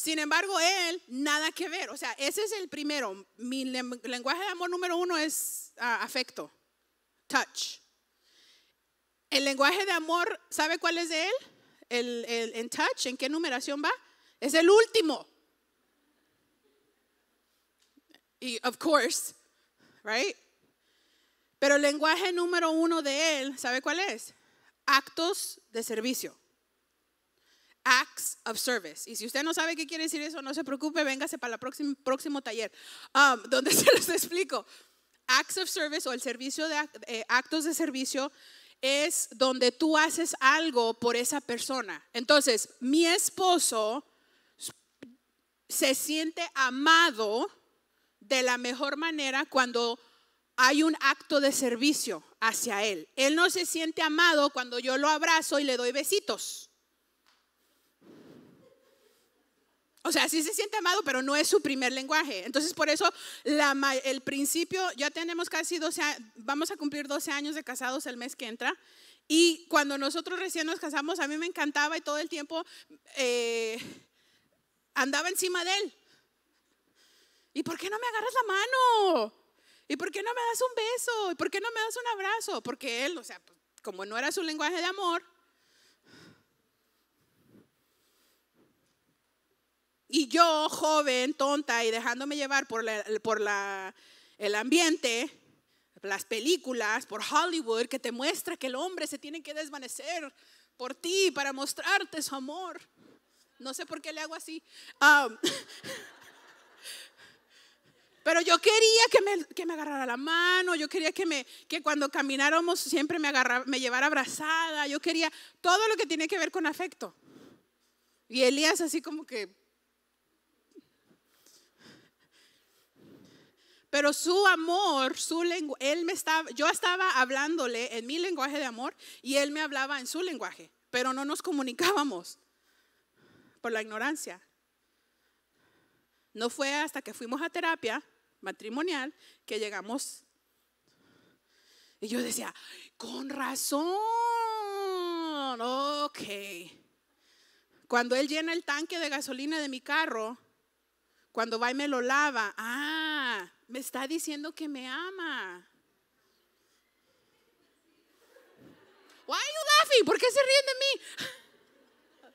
Sin embargo, él, nada que ver. O sea, ese es el primero. Mi lenguaje de amor número uno es ah, afecto, touch. El lenguaje de amor, ¿sabe cuál es de él? El, en touch, ¿en qué numeración va? Es el último. Y, of course, right? Pero el lenguaje número uno de él, ¿sabe cuál es? Actos de servicio acts of service. Y si usted no sabe qué quiere decir eso, no se preocupe, véngase para el próximo, próximo taller, um, donde se los explico. Acts of service o el servicio de eh, actos de servicio es donde tú haces algo por esa persona. Entonces, mi esposo se siente amado de la mejor manera cuando hay un acto de servicio hacia él. Él no se siente amado cuando yo lo abrazo y le doy besitos. O sea, sí se siente amado, pero no es su primer lenguaje. Entonces, por eso el principio, ya tenemos casi 12, vamos a cumplir 12 años de casados el mes que entra. Y cuando nosotros recién nos casamos, a mí me encantaba y todo el tiempo eh, andaba encima de él. ¿Y por qué no me agarras la mano? ¿Y por qué no me das un beso? ¿Y por qué no me das un abrazo? Porque él, o sea, pues, como no era su lenguaje de amor, Y yo, joven, tonta y dejándome llevar por, por el ambiente, las películas, por Hollywood, que te muestra que el hombre se tiene que desvanecer por ti para mostrarte su amor. No sé por qué le hago así. pero yo quería que me, que agarrara la mano, yo quería que, me, que cuando camináramos siempre me, me llevara abrazada, yo quería todo lo que tiene que ver con afecto. Y Elías así como que, Pero su amor, su él me estaba, yo estaba hablándole en mi lenguaje de amor y él me hablaba en su lenguaje, pero no nos comunicábamos por la ignorancia. No fue hasta que fuimos a terapia matrimonial que llegamos. Y yo decía, con razón, ok. Cuando él llena el tanque de gasolina de mi carro, cuando va y me lo lava, ah, me está diciendo que me ama. Why are you laughing? ¿Por qué se ríen de mí?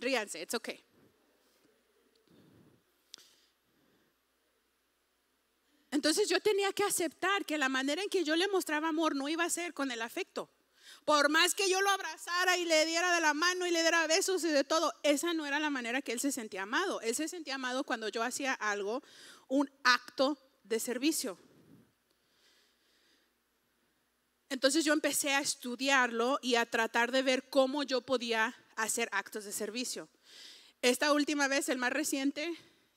Ríanse, it's okay. Entonces yo tenía que aceptar que la manera en que yo le mostraba amor no iba a ser con el afecto. Por más que yo lo abrazara y le diera de la mano y le diera besos y de todo, esa no era la manera que él se sentía amado. Él se sentía amado cuando yo hacía algo, un acto de servicio. Entonces yo empecé a estudiarlo y a tratar de ver cómo yo podía hacer actos de servicio. Esta última vez, el más reciente,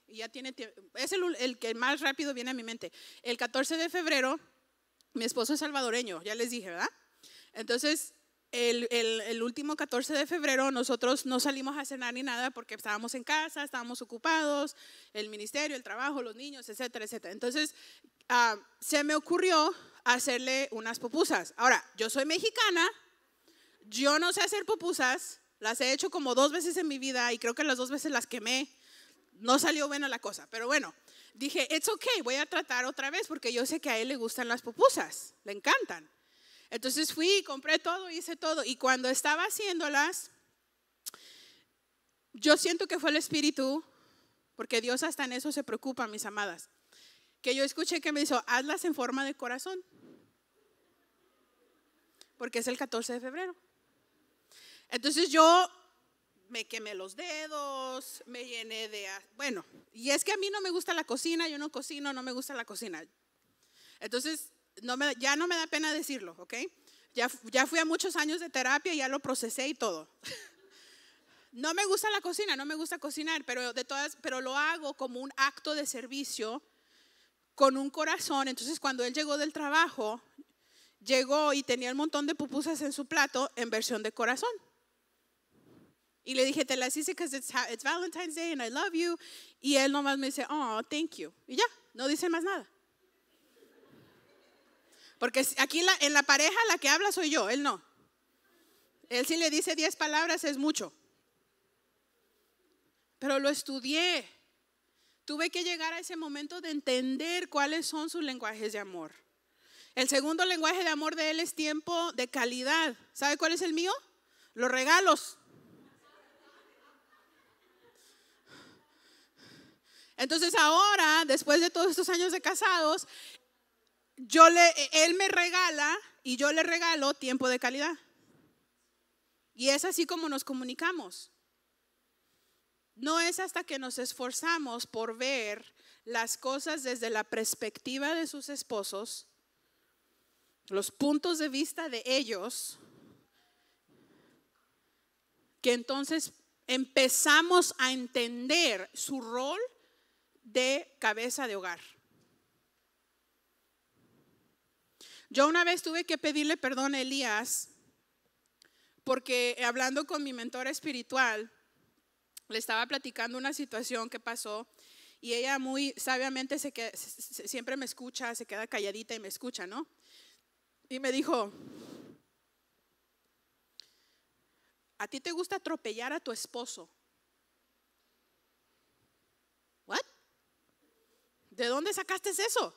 ya tiene es el, el, que más rápido viene a mi mente. El 14 de febrero, mi esposo es salvadoreño, ya les dije, ¿verdad? Entonces, el, último 14 de febrero nosotros no salimos a cenar ni nada porque estábamos en casa, estábamos ocupados, el ministerio, el trabajo, los niños, etcétera, etcétera. Entonces, ah, se me ocurrió hacerle unas pupusas. Ahora, yo soy mexicana, yo no sé hacer pupusas, las he hecho como dos veces en mi vida y creo que las dos veces las quemé. No salió buena la cosa, pero bueno, dije, it's okay, voy a tratar otra vez porque yo sé que a él le gustan las pupusas, le encantan. Entonces fui, compré todo, hice todo. Y cuando estaba haciéndolas, yo siento que fue el Espíritu, porque Dios hasta en eso se preocupa, mis amadas, que yo escuché que me dijo, hazlas en forma de corazón, porque es el 14 de febrero. Entonces yo me quemé los dedos, me llené de... Bueno, y es que a mí no me gusta la cocina, yo no cocino, no me gusta la cocina. Entonces ya no me da pena decirlo, ¿ok? Ya, ya fui a muchos años de terapia y ya lo procesé y todo. No me gusta la cocina, no me gusta cocinar, pero, de todas, pero lo hago como un acto de servicio con un corazón. Entonces cuando él llegó del trabajo, llegó y tenía un montón de pupusas en su plato en versión de corazón. Y le dije, te las hice porque es Valentine's Day and I love you. Y él nomás me dice, oh, thank you. Y ya, no dice más nada. Porque aquí en la, pareja la que habla soy yo, él no. Él sí le dice 10 palabras es mucho. Pero lo estudié. Tuve que llegar a ese momento de entender cuáles son sus lenguajes de amor. El segundo lenguaje de amor de él es tiempo de calidad. ¿Sabe cuál es el mío? Los regalos. Entonces ahora, después de todos estos años de casados, yo le, él me regala y yo le regalo tiempo de calidad. Y es así como nos comunicamos. No es hasta que nos esforzamos por ver las cosas desde la perspectiva de sus esposos, los puntos de vista de ellos, que entonces empezamos a entender su rol de cabeza de hogar. Yo una vez tuve que pedirle perdón a Elías porque hablando con mi mentora espiritual, le estaba platicando una situación que pasó y ella muy sabiamente se siempre me escucha, se queda calladita y me escucha, ¿no? Y me dijo, ¿a ti te gusta atropellar a tu esposo? ¿What? ¿De dónde sacaste eso?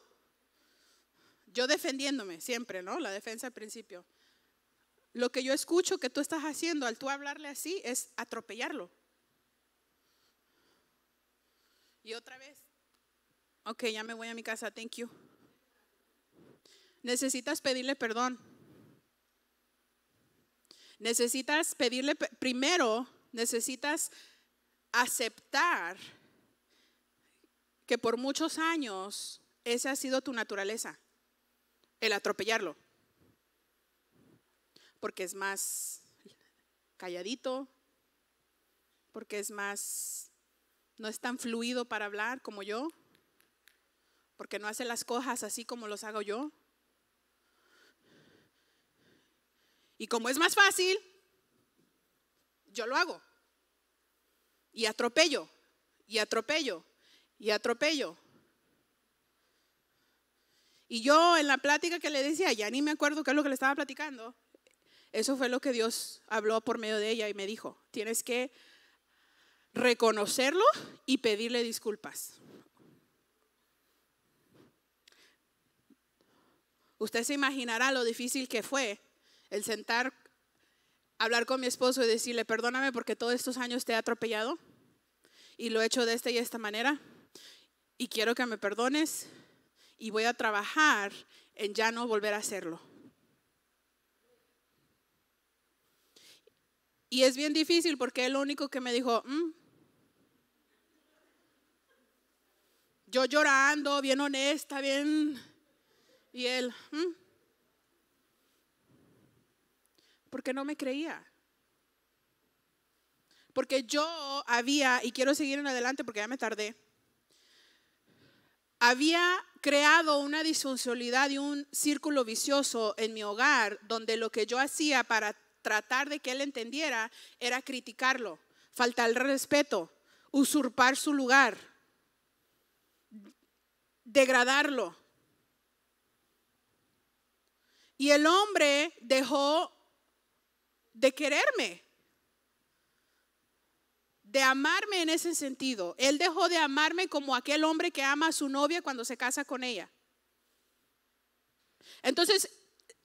Yo defendiéndome siempre, ¿no? La defensa al principio. Lo que yo escucho que tú estás haciendo al tú hablarle así es atropellarlo. Y otra vez, ok, ya me voy a mi casa, thank you. Necesitas pedirle perdón. Necesitas pedirle, primero, necesitas aceptar que por muchos años esa ha sido tu naturaleza el atropellarlo. Porque es más calladito, porque es más, no es tan fluido para hablar como yo, porque no hace las cojas así como los hago yo. Y como es más fácil, yo lo hago. Y atropello, y atropello, y atropello. Y yo en la plática que le decía, ya ni me acuerdo qué es lo que le estaba platicando, eso fue lo que Dios habló por medio de ella y me dijo, tienes que reconocerlo y pedirle disculpas. Usted se imaginará lo difícil que fue el sentar, hablar con mi esposo y decirle, perdóname porque todos estos años te he atropellado y lo he hecho de esta y esta manera y quiero que me perdones y voy a trabajar en ya no volver a hacerlo. Y es bien difícil porque él único que me dijo, mm". yo llorando, bien honesta, bien... Y él, mm". porque no me creía. Porque yo había, y quiero seguir en adelante porque ya me tardé, había creado una disfuncionalidad y un círculo vicioso en mi hogar donde lo que yo hacía para tratar de que él entendiera era criticarlo, faltar respeto, usurpar su lugar, degradarlo. Y el hombre dejó de quererme de amarme en ese sentido. Él dejó de amarme como aquel hombre que ama a su novia cuando se casa con ella. Entonces,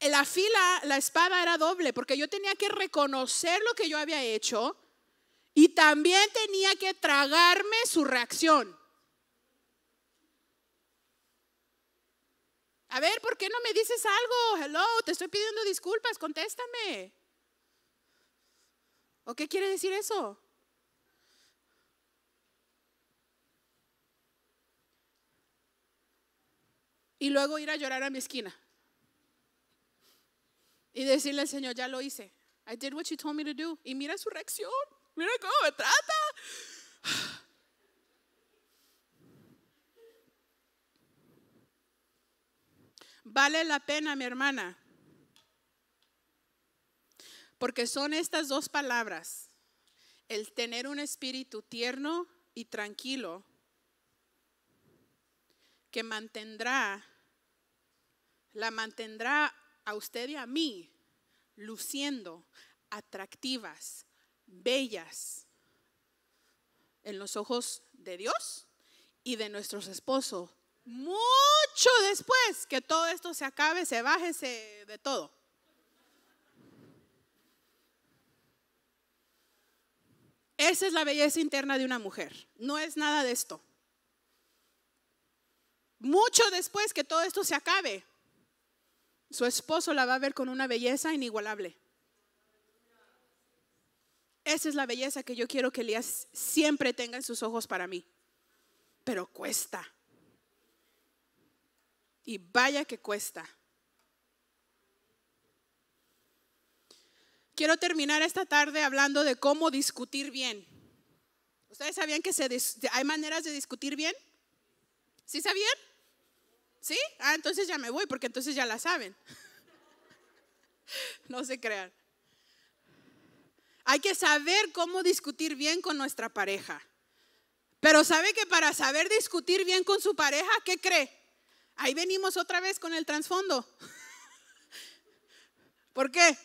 la fila, la espada era doble, porque yo tenía que reconocer lo que yo había hecho y también tenía que tragarme su reacción. A ver, ¿por qué no me dices algo? Hello, te estoy pidiendo disculpas, contéstame. ¿O qué quiere decir eso? y luego ir a llorar a mi esquina y decirle al Señor, ya lo hice. I did what you told me to do. Y mira su reacción, mira cómo me trata. Vale la pena, mi hermana, porque son estas dos palabras, el tener un espíritu tierno y tranquilo, que mantendrá la mantendrá a usted y a mí luciendo atractivas, bellas en los ojos de Dios y de nuestros esposos mucho después que todo esto se acabe, se baje, de todo. Esa es la belleza interna de una mujer. No es nada de esto. Mucho después que todo esto se acabe, su esposo la va a ver con una belleza inigualable. Esa es la belleza que yo quiero que Elías siempre tenga en sus ojos para mí. Pero cuesta. Y vaya que cuesta. Quiero terminar esta tarde hablando de cómo discutir bien. ¿Ustedes sabían que hay maneras de discutir bien? ¿Sí sabían? ¿Sí? Ah, entonces ya me voy porque entonces ya la saben. no se crean. Hay que saber cómo discutir bien con nuestra pareja. Pero sabe que para saber discutir bien con su pareja, ¿qué cree? Ahí venimos otra vez con el trasfondo. ¿Por qué?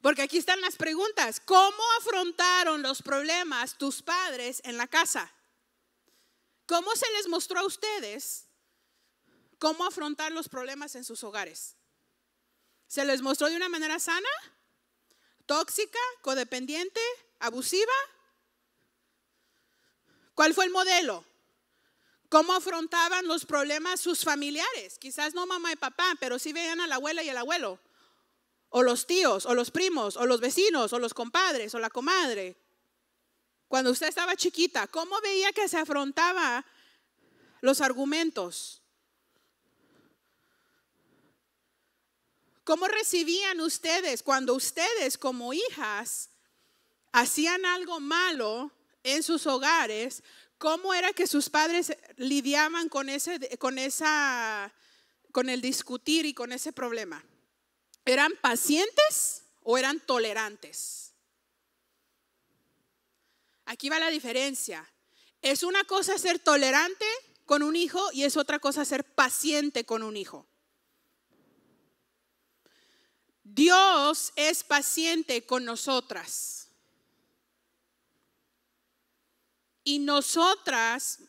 Porque aquí están las preguntas. ¿Cómo afrontaron los problemas tus padres en la casa? ¿Cómo se les mostró a ustedes cómo afrontar los problemas en sus hogares? ¿Se les mostró de una manera sana, tóxica, codependiente, abusiva? ¿Cuál fue el modelo? ¿Cómo afrontaban los problemas sus familiares? Quizás no mamá y papá, pero sí veían a la abuela y el abuelo, o los tíos, o los primos, o los vecinos, o los compadres, o la comadre cuando usted estaba chiquita, ¿cómo veía que se afrontaba los argumentos? ¿Cómo recibían ustedes cuando ustedes como hijas hacían algo malo en sus hogares? ¿Cómo era que sus padres lidiaban con ese con esa con el discutir y con ese problema? ¿Eran pacientes o eran tolerantes? Aquí va la diferencia. Es una cosa ser tolerante con un hijo y es otra cosa ser paciente con un hijo. Dios es paciente con nosotras. Y nosotras,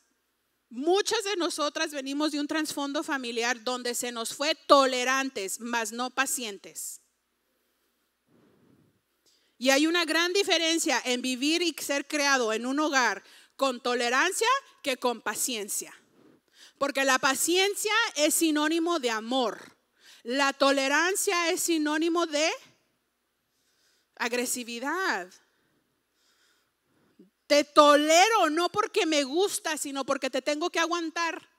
muchas de nosotras venimos de un trasfondo familiar donde se nos fue tolerantes, mas no pacientes. Y hay una gran diferencia en vivir y ser creado en un hogar con tolerancia que con paciencia. Porque la paciencia es sinónimo de amor. La tolerancia es sinónimo de agresividad. Te tolero no porque me gusta, sino porque te tengo que aguantar.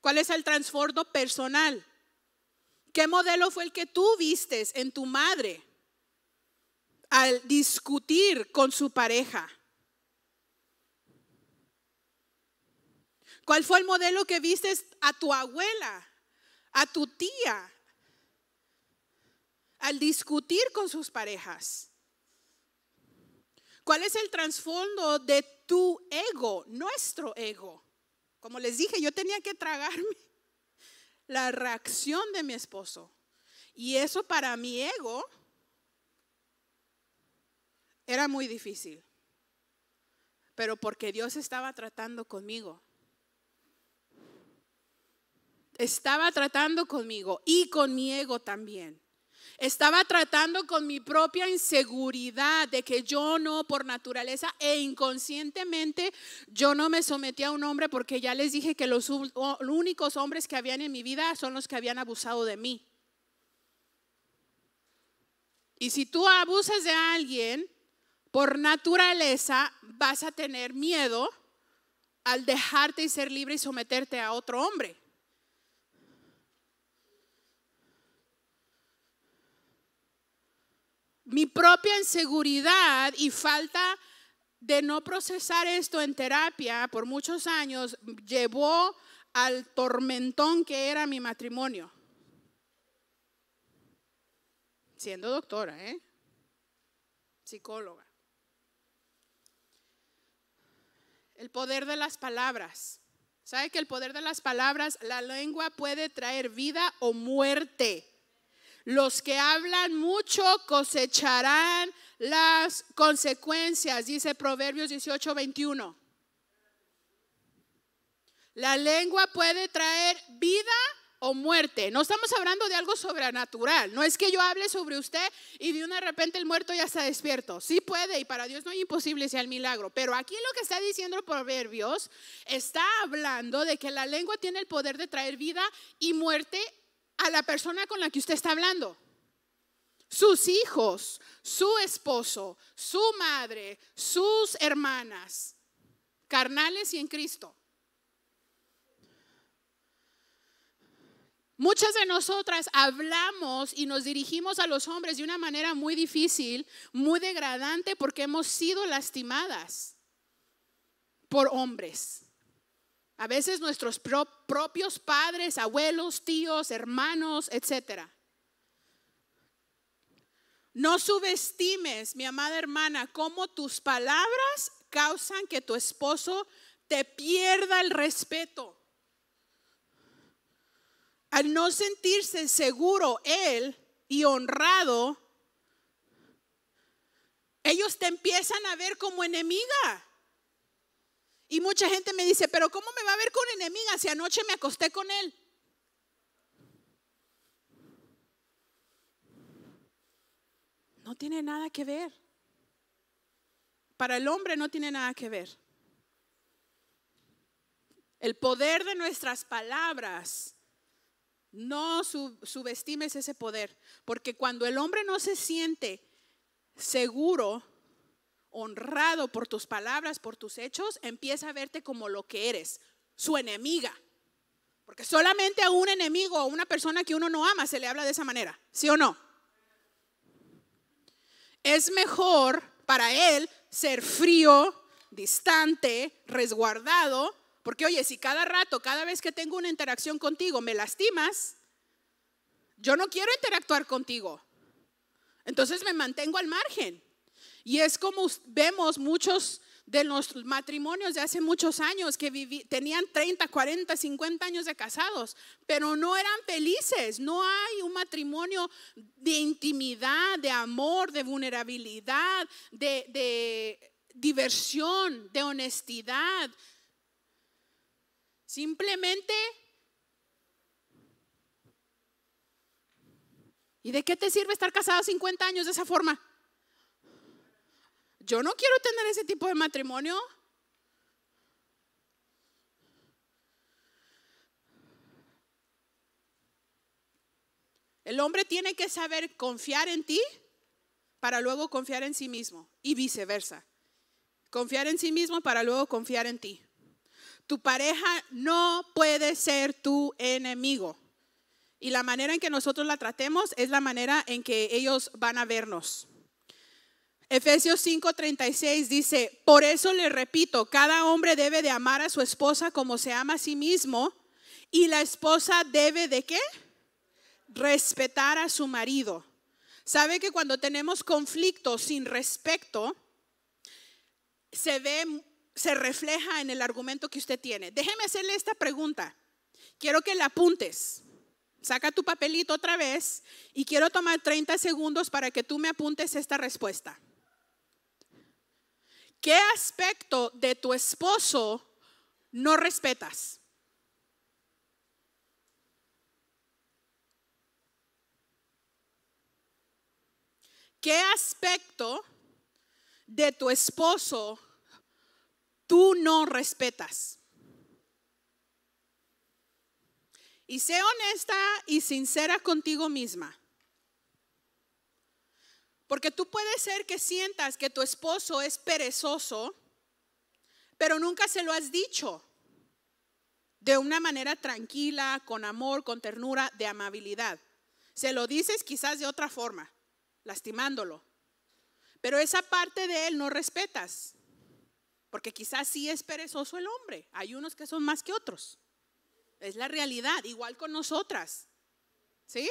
¿Cuál es el trasfondo personal? ¿Qué modelo fue el que tú vistes en tu madre al discutir con su pareja? ¿Cuál fue el modelo que vistes a tu abuela, a tu tía, al discutir con sus parejas? ¿Cuál es el trasfondo de tu ego, nuestro ego? Como les dije, yo tenía que tragarme la reacción de mi esposo. Y eso para mi ego era muy difícil. Pero porque Dios estaba tratando conmigo. Estaba tratando conmigo y con mi ego también. Estaba tratando con mi propia inseguridad de que yo no, por naturaleza e inconscientemente, yo no me sometí a un hombre porque ya les dije que los únicos hombres que habían en mi vida son los que habían abusado de mí. Y si tú abusas de alguien, por naturaleza vas a tener miedo al dejarte y ser libre y someterte a otro hombre. mi propia inseguridad y falta de no procesar esto en terapia por muchos años llevó al tormentón que era mi matrimonio. Siendo doctora, ¿eh? Psicóloga. El poder de las palabras. ¿Sabe que el poder de las palabras, la lengua puede traer vida o muerte? Los que hablan mucho cosecharán las consecuencias, dice Proverbios 18, 21. La lengua puede traer vida o muerte. No estamos hablando de algo sobrenatural. No es que yo hable sobre usted y de una repente el muerto ya está despierto. Sí puede y para Dios no es imposible sea el milagro. Pero aquí lo que está diciendo Proverbios está hablando de que la lengua tiene el poder de traer vida y muerte a la persona con la que usted está hablando. Sus hijos, su esposo, su madre, sus hermanas, carnales y en Cristo. Muchas de nosotras hablamos y nos dirigimos a los hombres de una manera muy difícil, muy degradante, porque hemos sido lastimadas por hombres. A veces nuestros propios padres, abuelos, tíos, hermanos, etc. No subestimes, mi amada hermana, cómo tus palabras causan que tu esposo te pierda el respeto. Al no sentirse seguro él y honrado, ellos te empiezan a ver como enemiga. Y mucha gente me dice, pero ¿cómo me va a ver con enemiga si anoche me acosté con él? No tiene nada que ver. Para el hombre no tiene nada que ver. El poder de nuestras palabras no subestimes ese poder, porque cuando el hombre no se siente seguro honrado por tus palabras, por tus hechos, empieza a verte como lo que eres, su enemiga. Porque solamente a un enemigo, a una persona que uno no ama, se le habla de esa manera, ¿sí o no? Es mejor para él ser frío, distante, resguardado, porque oye, si cada rato, cada vez que tengo una interacción contigo, me lastimas, yo no quiero interactuar contigo. Entonces me mantengo al margen. Y es como vemos muchos de los matrimonios de hace muchos años que tenían 30, 40, 50 años de casados, pero no eran felices. No hay un matrimonio de intimidad, de amor, de vulnerabilidad, de, de diversión, de honestidad. Simplemente... ¿Y de qué te sirve estar casado 50 años de esa forma? Yo no quiero tener ese tipo de matrimonio. El hombre tiene que saber confiar en ti para luego confiar en sí mismo y viceversa. Confiar en sí mismo para luego confiar en ti. Tu pareja no puede ser tu enemigo. Y la manera en que nosotros la tratemos es la manera en que ellos van a vernos. Efesios 5:36 dice, por eso le repito, cada hombre debe de amar a su esposa como se ama a sí mismo y la esposa debe de qué? Respetar a su marido. ¿Sabe que cuando tenemos conflictos sin respeto, se ve, se refleja en el argumento que usted tiene? Déjeme hacerle esta pregunta. Quiero que la apuntes. Saca tu papelito otra vez y quiero tomar 30 segundos para que tú me apuntes esta respuesta. ¿Qué aspecto de tu esposo no respetas? ¿Qué aspecto de tu esposo tú no respetas? Y sé honesta y sincera contigo misma. Porque tú puedes ser que sientas que tu esposo es perezoso, pero nunca se lo has dicho de una manera tranquila, con amor, con ternura, de amabilidad. Se lo dices quizás de otra forma, lastimándolo. Pero esa parte de él no respetas, porque quizás sí es perezoso el hombre. Hay unos que son más que otros. Es la realidad, igual con nosotras. ¿Sí?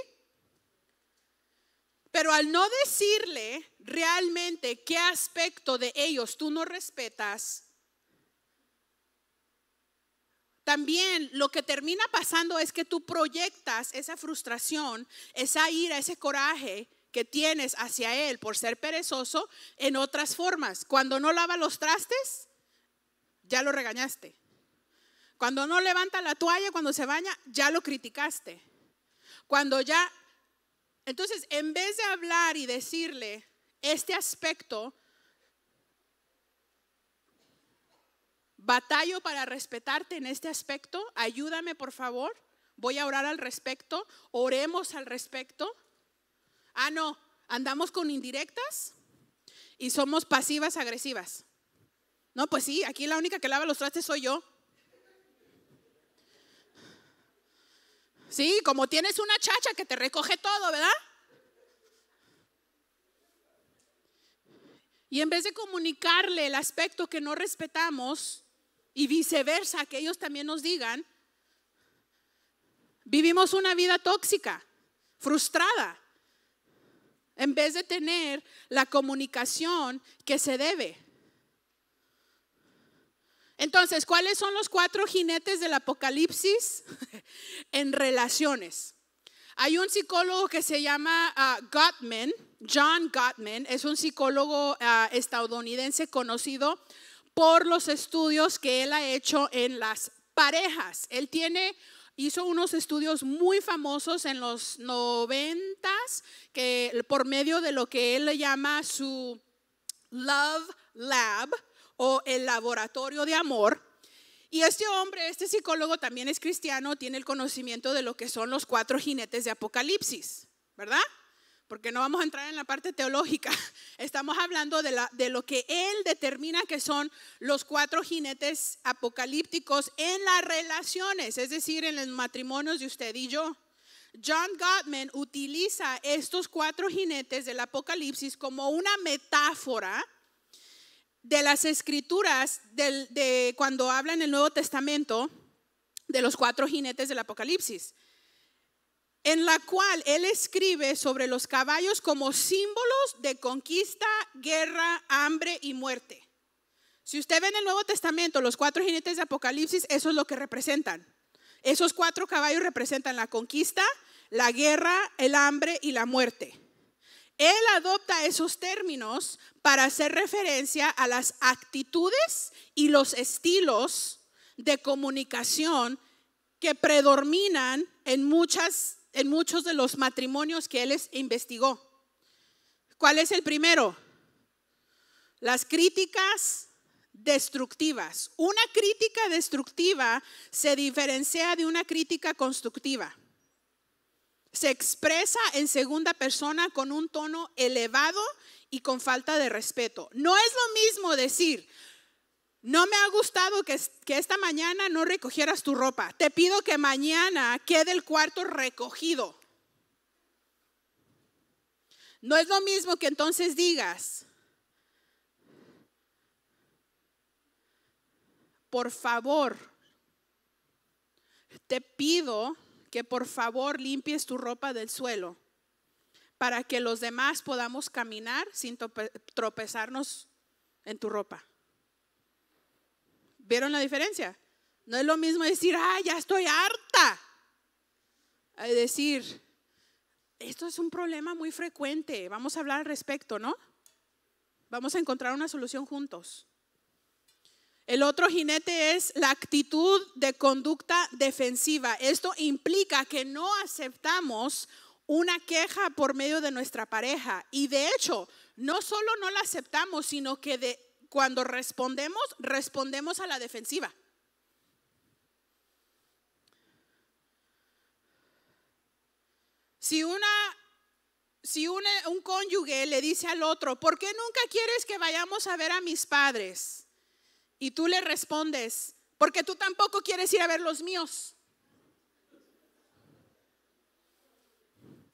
Pero al no decirle realmente qué aspecto de ellos tú no respetas, también lo que termina pasando es que tú proyectas esa frustración, esa ira, ese coraje que tienes hacia él por ser perezoso en otras formas. Cuando no lava los trastes, ya lo regañaste. Cuando no levanta la toalla cuando se baña, ya lo criticaste. Cuando ya entonces, en vez de hablar y decirle este aspecto, batallo para respetarte en este aspecto, ayúdame por favor, voy a orar al respecto, oremos al respecto. Ah, no, andamos con indirectas y somos pasivas agresivas. No, pues sí, aquí la única que lava los trastes soy yo. Sí, como tienes una chacha que te recoge todo, ¿verdad? Y en vez de comunicarle el aspecto que no respetamos y viceversa, que ellos también nos digan, vivimos una vida tóxica, frustrada, en vez de tener la comunicación que se debe. Entonces, ¿cuáles son los cuatro jinetes del apocalipsis en relaciones? Hay un psicólogo que se llama ah, Gottman, John Gottman, es un psicólogo ah, estadounidense conocido por los estudios que él ha hecho en las parejas. Él tiene hizo unos estudios muy famosos en los noventas que por medio de lo que él llama su Love Lab, o el laboratorio de amor. Y este hombre, este psicólogo también es cristiano, tiene el conocimiento de lo que son los cuatro jinetes de Apocalipsis, ¿verdad? Porque no vamos a entrar en la parte teológica, estamos hablando de, lo que él determina que son los cuatro jinetes apocalípticos en las relaciones, es decir, en los matrimonios de usted y yo. John Gottman utiliza estos cuatro jinetes del Apocalipsis como una metáfora de las escrituras, de, cuando habla en el Nuevo Testamento de los cuatro jinetes del Apocalipsis, en la cual él escribe sobre los caballos como símbolos de conquista, guerra, hambre y muerte. Si usted ve en el Nuevo Testamento los cuatro jinetes de Apocalipsis, eso es lo que representan. Esos cuatro caballos representan la conquista, la guerra, el hambre y la muerte. Él adopta esos términos para hacer referencia a las actitudes y los estilos de comunicación que predominan en, en muchos de los matrimonios que él investigó. ¿Cuál es el primero? Las críticas destructivas. Una crítica destructiva se diferencia de una crítica constructiva se expresa en segunda persona con un tono elevado y con falta de respeto. No es lo mismo decir, no me ha gustado que, que, esta mañana no recogieras tu ropa. Te pido que mañana quede el cuarto recogido. No es lo mismo que entonces digas, por favor, te pido que por favor limpies tu ropa del suelo para que los demás podamos caminar sin tropezarnos en tu ropa. ¿Vieron la diferencia? No es lo mismo decir, ah, ya estoy harta. Es decir, esto es un problema muy frecuente, vamos a hablar al respecto, ¿no? Vamos a encontrar una solución juntos. El otro jinete es la actitud de conducta defensiva. Esto implica que no aceptamos una queja por medio de nuestra pareja. Y de hecho, no solo no la aceptamos, sino que cuando respondemos, respondemos a la defensiva. Si, si un cónyuge le dice al otro, ¿por qué nunca quieres que vayamos a ver a mis padres? Y tú le respondes, porque tú tampoco quieres ir a ver los míos.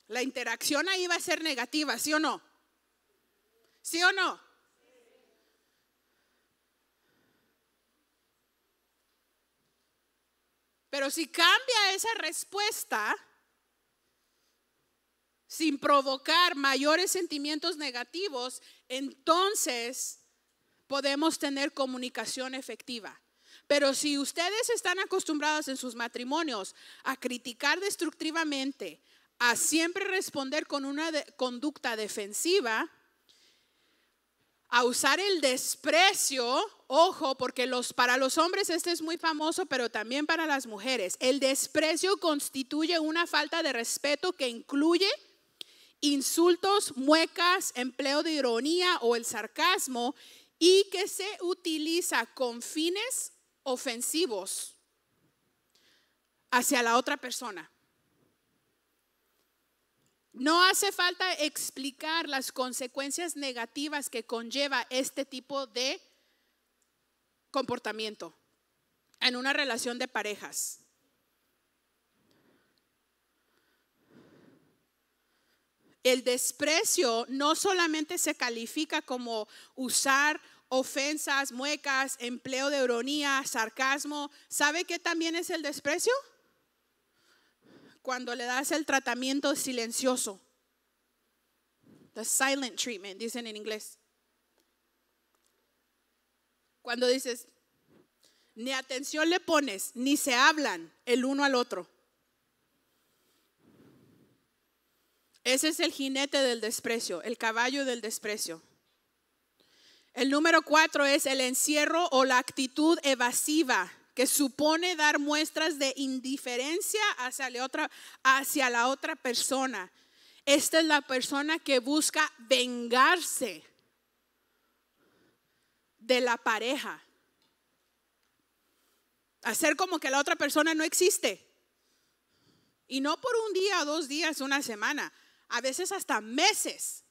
La interacción ahí va a ser negativa, ¿sí o no? ¿Sí o no? Pero si cambia esa respuesta sin provocar mayores sentimientos negativos, entonces podemos tener comunicación efectiva. Pero si ustedes están acostumbrados en sus matrimonios a criticar destructivamente, a siempre responder con una conducta defensiva, a usar el desprecio, ojo, porque para los hombres este es muy famoso, pero también para las mujeres. El desprecio constituye una falta de respeto que incluye insultos, muecas, empleo de ironía o el sarcasmo y que se utiliza con fines ofensivos hacia la otra persona. No hace falta explicar las consecuencias negativas que conlleva este tipo de comportamiento en una relación de parejas. El desprecio no solamente se califica como usar ofensas, muecas, empleo de ironía, sarcasmo. ¿Sabe qué también es el desprecio? Cuando le das el tratamiento silencioso. The silent treatment, dicen en inglés. Cuando dices, ni atención le pones, ni se hablan el uno al otro. Ese es el jinete del desprecio, el caballo del desprecio. El número cuatro es el encierro o la actitud evasiva que supone dar muestras de indiferencia hacia la otra, hacia la otra persona. Esta es la persona que busca vengarse de la pareja. Hacer como que la otra persona no existe. Y no por un día, dos días, una semana, a veces hasta meses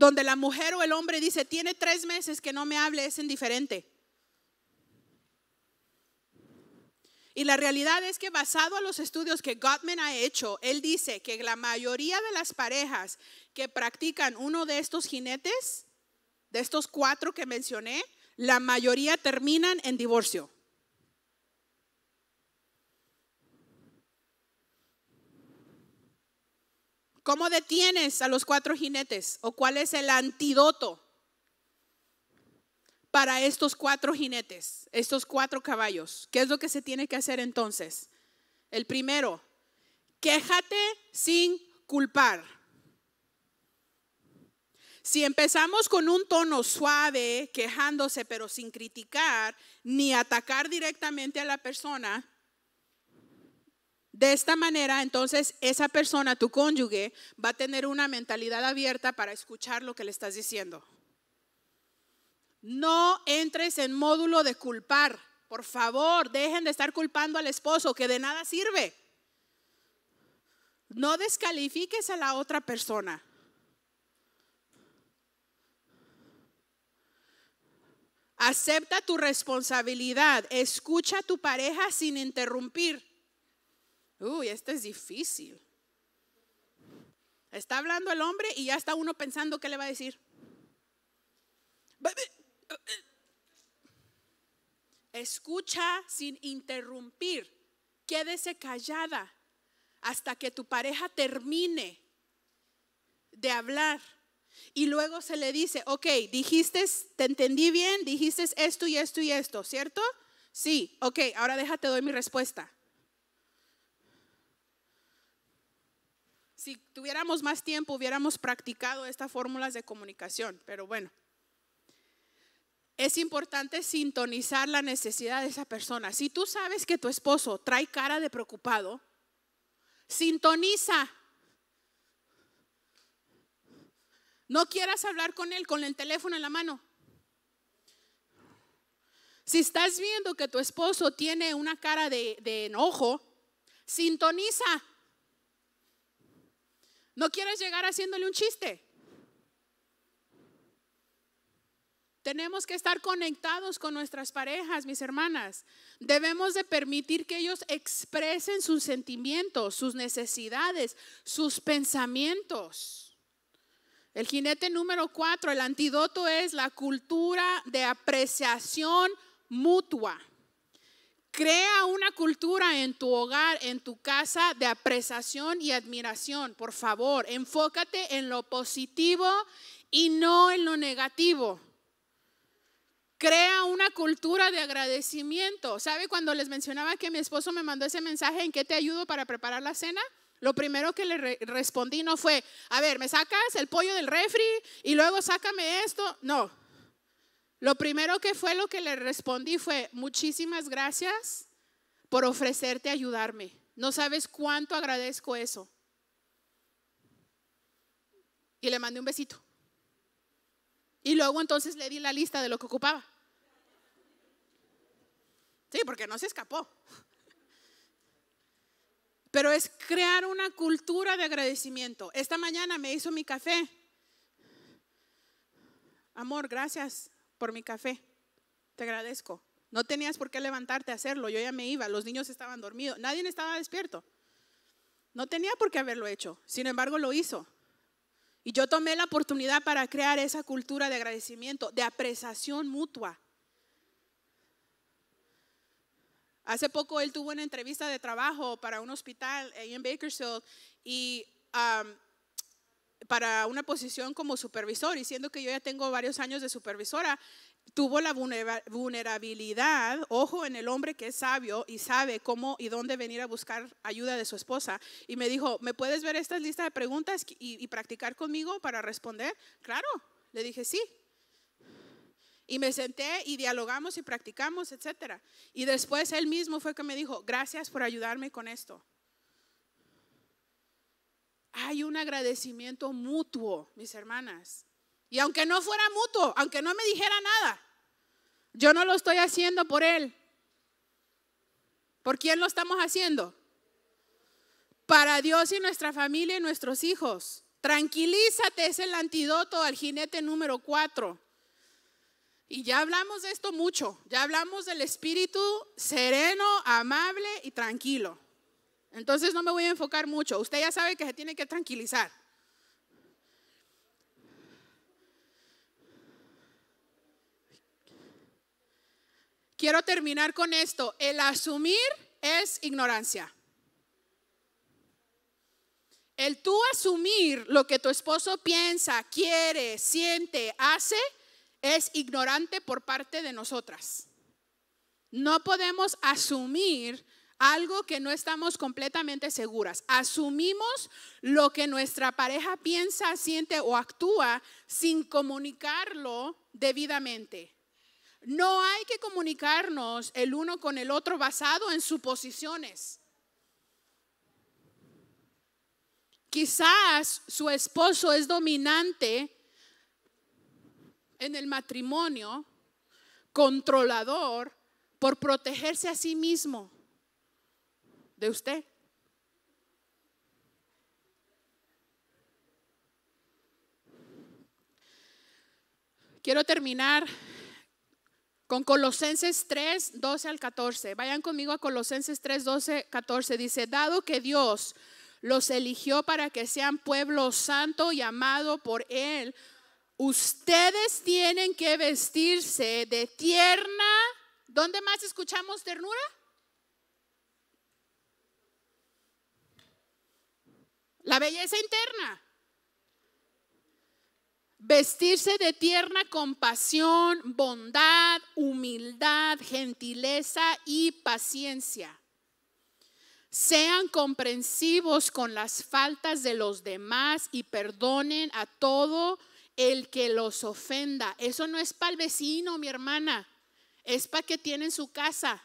donde la mujer o el hombre dice, tiene tres meses que no me hable, es indiferente. Y la realidad es que basado a los estudios que Gottman ha hecho, él dice que la mayoría de las parejas que practican uno de estos jinetes, de estos cuatro que mencioné, la mayoría terminan en divorcio. ¿Cómo detienes a los cuatro jinetes? ¿O cuál es el antídoto para estos cuatro jinetes, estos cuatro caballos? ¿Qué es lo que se tiene que hacer entonces? El primero, quéjate sin culpar. Si empezamos con un tono suave, quejándose pero sin criticar ni atacar directamente a la persona, de esta manera, entonces, esa persona, tu cónyuge, va a tener una mentalidad abierta para escuchar lo que le estás diciendo. No entres en módulo de culpar. Por favor, dejen de estar culpando al esposo, que de nada sirve. No descalifiques a la otra persona. Acepta tu responsabilidad. Escucha a tu pareja sin interrumpir uy, esto es difícil. Está hablando el hombre y ya está uno pensando qué le va a decir. Escucha sin interrumpir. Quédese callada hasta que tu pareja termine de hablar. Y luego se le dice, ok, dijiste, te entendí bien, dijiste esto y esto y esto, ¿cierto? Sí, ok, ahora déjate, doy mi respuesta. Si tuviéramos más tiempo, hubiéramos practicado estas fórmulas de comunicación, pero bueno. Es importante sintonizar la necesidad de esa persona. Si tú sabes que tu esposo trae cara de preocupado, sintoniza. No quieras hablar con él con el teléfono en la mano. Si estás viendo que tu esposo tiene una cara de, enojo, sintoniza. No quieres llegar haciéndole un chiste. Tenemos que estar conectados con nuestras parejas, mis hermanas. Debemos de permitir que ellos expresen sus sentimientos, sus necesidades, sus pensamientos. El jinete número cuatro, el antídoto es la cultura de apreciación mutua. Crea una cultura en tu hogar, en tu casa, de apreciación y admiración. Por favor, enfócate en lo positivo y no en lo negativo. Crea una cultura de agradecimiento. ¿Sabe cuando les mencionaba que mi esposo me mandó ese mensaje en qué te ayudo para preparar la cena? Lo primero que le respondí no fue, a ver, ¿me sacas el pollo del refri y luego sácame esto? No, lo primero que fue lo que le respondí fue, muchísimas gracias por ofrecerte ayudarme. No sabes cuánto agradezco eso. Y le mandé un besito. Y luego entonces le di la lista de lo que ocupaba. Sí, porque no se escapó. Pero es crear una cultura de agradecimiento. Esta mañana me hizo mi café. Amor, gracias por mi café. Te agradezco. No tenías por qué levantarte a hacerlo. Yo ya me iba. Los niños estaban dormidos. Nadie estaba despierto. No tenía por qué haberlo hecho. Sin embargo, lo hizo. Y yo tomé la oportunidad para crear esa cultura de agradecimiento, de apreciación mutua. Hace poco él tuvo una entrevista de trabajo para un hospital ahí en Bakersfield y um, para una posición como supervisor y siendo que yo ya tengo varios años de supervisora, tuvo la vulnerabilidad, ojo en el hombre que es sabio y sabe cómo y dónde venir a buscar ayuda de su esposa. Y me dijo, ¿me puedes ver esta lista de preguntas y, practicar conmigo para responder? Claro, le dije, sí. Y me senté y dialogamos y practicamos, etcétera. Y después él mismo fue que me dijo, gracias por ayudarme con esto hay un agradecimiento mutuo, mis hermanas. Y aunque no fuera mutuo, aunque no me dijera nada, yo no lo estoy haciendo por él. ¿Por quién lo estamos haciendo? Para Dios y nuestra familia y nuestros hijos. Tranquilízate, es el antídoto al jinete número cuatro. Y ya hablamos de esto mucho, ya hablamos del espíritu sereno, amable y tranquilo. Entonces no me voy a enfocar mucho. Usted ya sabe que se tiene que tranquilizar. Quiero terminar con esto. El asumir es ignorancia. El tú asumir lo que tu esposo piensa, quiere, siente, hace, es ignorante por parte de nosotras. No podemos asumir algo que no estamos completamente seguras. Asumimos lo que nuestra pareja piensa, siente o actúa sin comunicarlo debidamente. No hay que comunicarnos el uno con el otro basado en suposiciones. Quizás su esposo es dominante en el matrimonio, controlador, por protegerse a sí mismo de usted. Quiero terminar con Colosenses 3, 12 al 14. Vayan conmigo a Colosenses 3, 12, 14. Dice, dado que Dios los eligió para que sean pueblo santo y amado por Él, ustedes tienen que vestirse de tierna. ¿Dónde más escuchamos ternura? La belleza interna. Vestirse de tierna compasión, bondad, humildad, gentileza y paciencia. Sean comprensivos con las faltas de los demás y perdonen a todo el que los ofenda. Eso no es para el vecino, mi hermana. Es para que tienen su casa.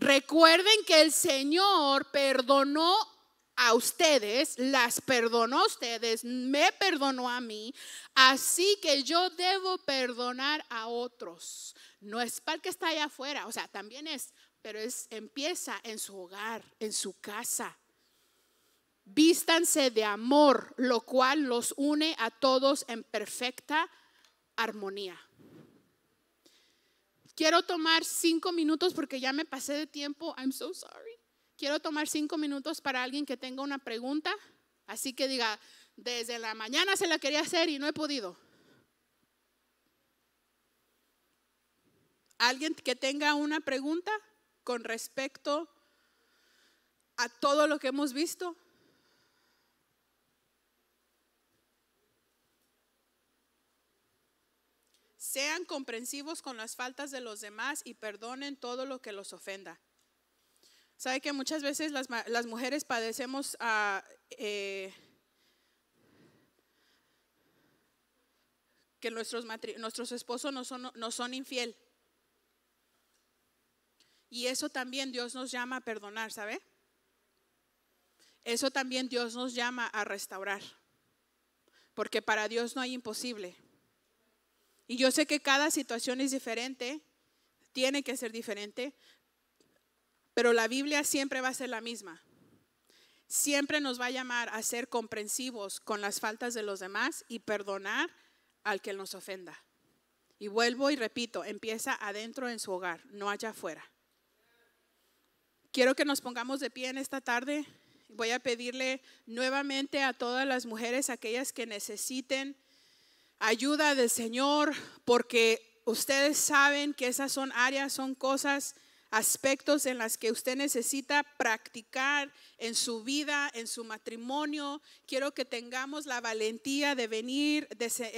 Recuerden que el Señor perdonó a ustedes, las perdonó a ustedes, me perdonó a mí, así que yo debo perdonar a otros. No es para el que está allá afuera, o sea, también es, pero es empieza en su hogar, en su casa. Vístanse de amor, lo cual los une a todos en perfecta armonía. Quiero tomar cinco minutos porque ya me pasé de tiempo. I'm so sorry. Quiero tomar cinco minutos para alguien que tenga una pregunta. Así que diga, desde la mañana se la quería hacer y no he podido. Alguien que tenga una pregunta con respecto a todo lo que hemos visto. Sean comprensivos con las faltas de los demás y perdonen todo lo que los ofenda. Sabe que muchas veces las, mujeres padecemos a ah, eh, que nuestros, nuestros esposos no son, no son infiel. Y eso también Dios nos llama a perdonar, ¿sabe? Eso también Dios nos llama a restaurar. Porque para Dios no hay imposible. Y yo sé que cada situación es diferente, tiene que ser diferente, pero la Biblia siempre va a ser la misma. Siempre nos va a llamar a ser comprensivos con las faltas de los demás y perdonar al que nos ofenda. Y vuelvo y repito, empieza adentro en su hogar, no allá afuera. Quiero que nos pongamos de pie en esta tarde. Voy a pedirle nuevamente a todas las mujeres, aquellas que necesiten ayuda del Señor porque ustedes saben que esas son áreas, son cosas, aspectos en las que usted necesita practicar en su vida, en su matrimonio. Quiero que tengamos la valentía de venir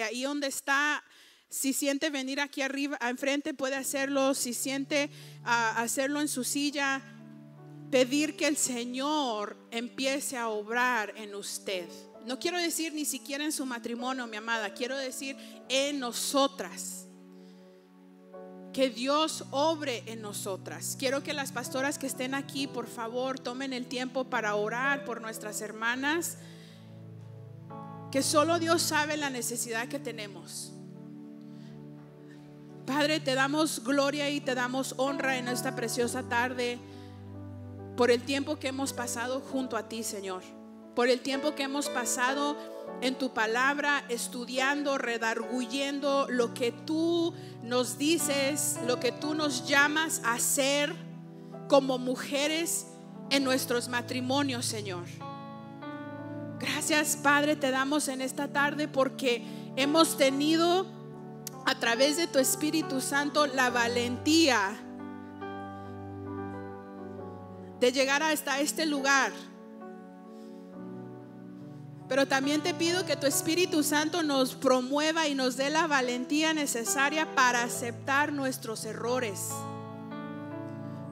ahí donde está. Si siente venir aquí arriba, enfrente puede hacerlo. Si siente ah, hacerlo en su silla, pedir que el Señor empiece a obrar en usted. No quiero decir ni siquiera en su matrimonio, mi amada, quiero decir en nosotras. Que Dios obre en nosotras. Quiero que las pastoras que estén aquí, por favor, tomen el tiempo para orar por nuestras hermanas, que solo Dios sabe la necesidad que tenemos. Padre, te damos gloria y te damos honra en esta preciosa tarde por el tiempo que hemos pasado junto a ti, Señor por el tiempo que hemos pasado en tu palabra, estudiando, redarguyendo lo que tú nos dices, lo que tú nos llamas a hacer como mujeres en nuestros matrimonios, Señor. Gracias, Padre, te damos en esta tarde porque hemos tenido a través de tu Espíritu Santo la valentía de llegar hasta este lugar pero también te pido que tu Espíritu Santo nos promueva y nos dé la valentía necesaria para aceptar nuestros errores.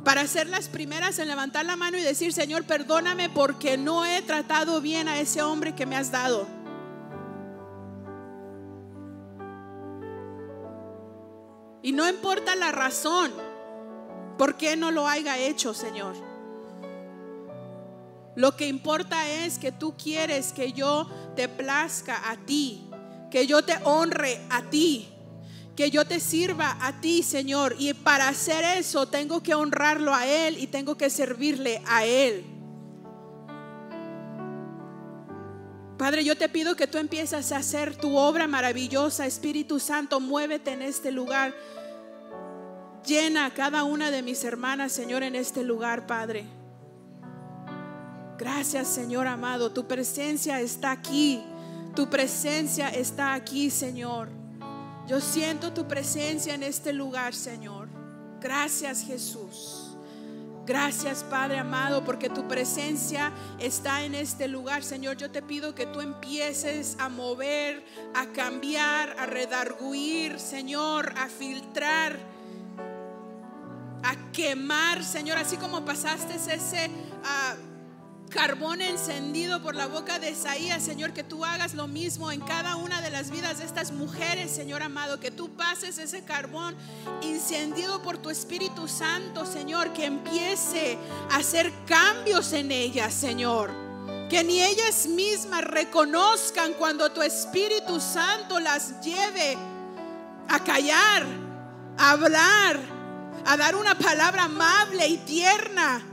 Para ser las primeras en levantar la mano y decir, Señor, perdóname porque no he tratado bien a ese hombre que me has dado. Y no importa la razón por qué no lo haya hecho, Señor. Lo que importa es que tú quieres que yo te plazca a ti, que yo te honre a ti, que yo te sirva a ti, Señor. Y para hacer eso tengo que honrarlo a Él y tengo que servirle a Él. Padre, yo te pido que tú empieces a hacer tu obra maravillosa. Espíritu Santo, muévete en este lugar. Llena cada una de mis hermanas, Señor, en este lugar, Padre. Gracias Señor amado, tu presencia está aquí, tu presencia está aquí Señor. Yo siento tu presencia en este lugar Señor. Gracias Jesús. Gracias Padre amado, porque tu presencia está en este lugar. Señor, yo te pido que tú empieces a mover, a cambiar, a redarguir, Señor, a filtrar, a quemar, Señor, así como pasaste ese... Ah, carbón encendido por la boca de Isaías, Señor, que tú hagas lo mismo en cada una de las vidas de estas mujeres, Señor amado, que tú pases ese carbón encendido por tu Espíritu Santo, Señor, que empiece a hacer cambios en ellas, Señor. Que ni ellas mismas reconozcan cuando tu Espíritu Santo las lleve a callar, a hablar, a dar una palabra amable y tierna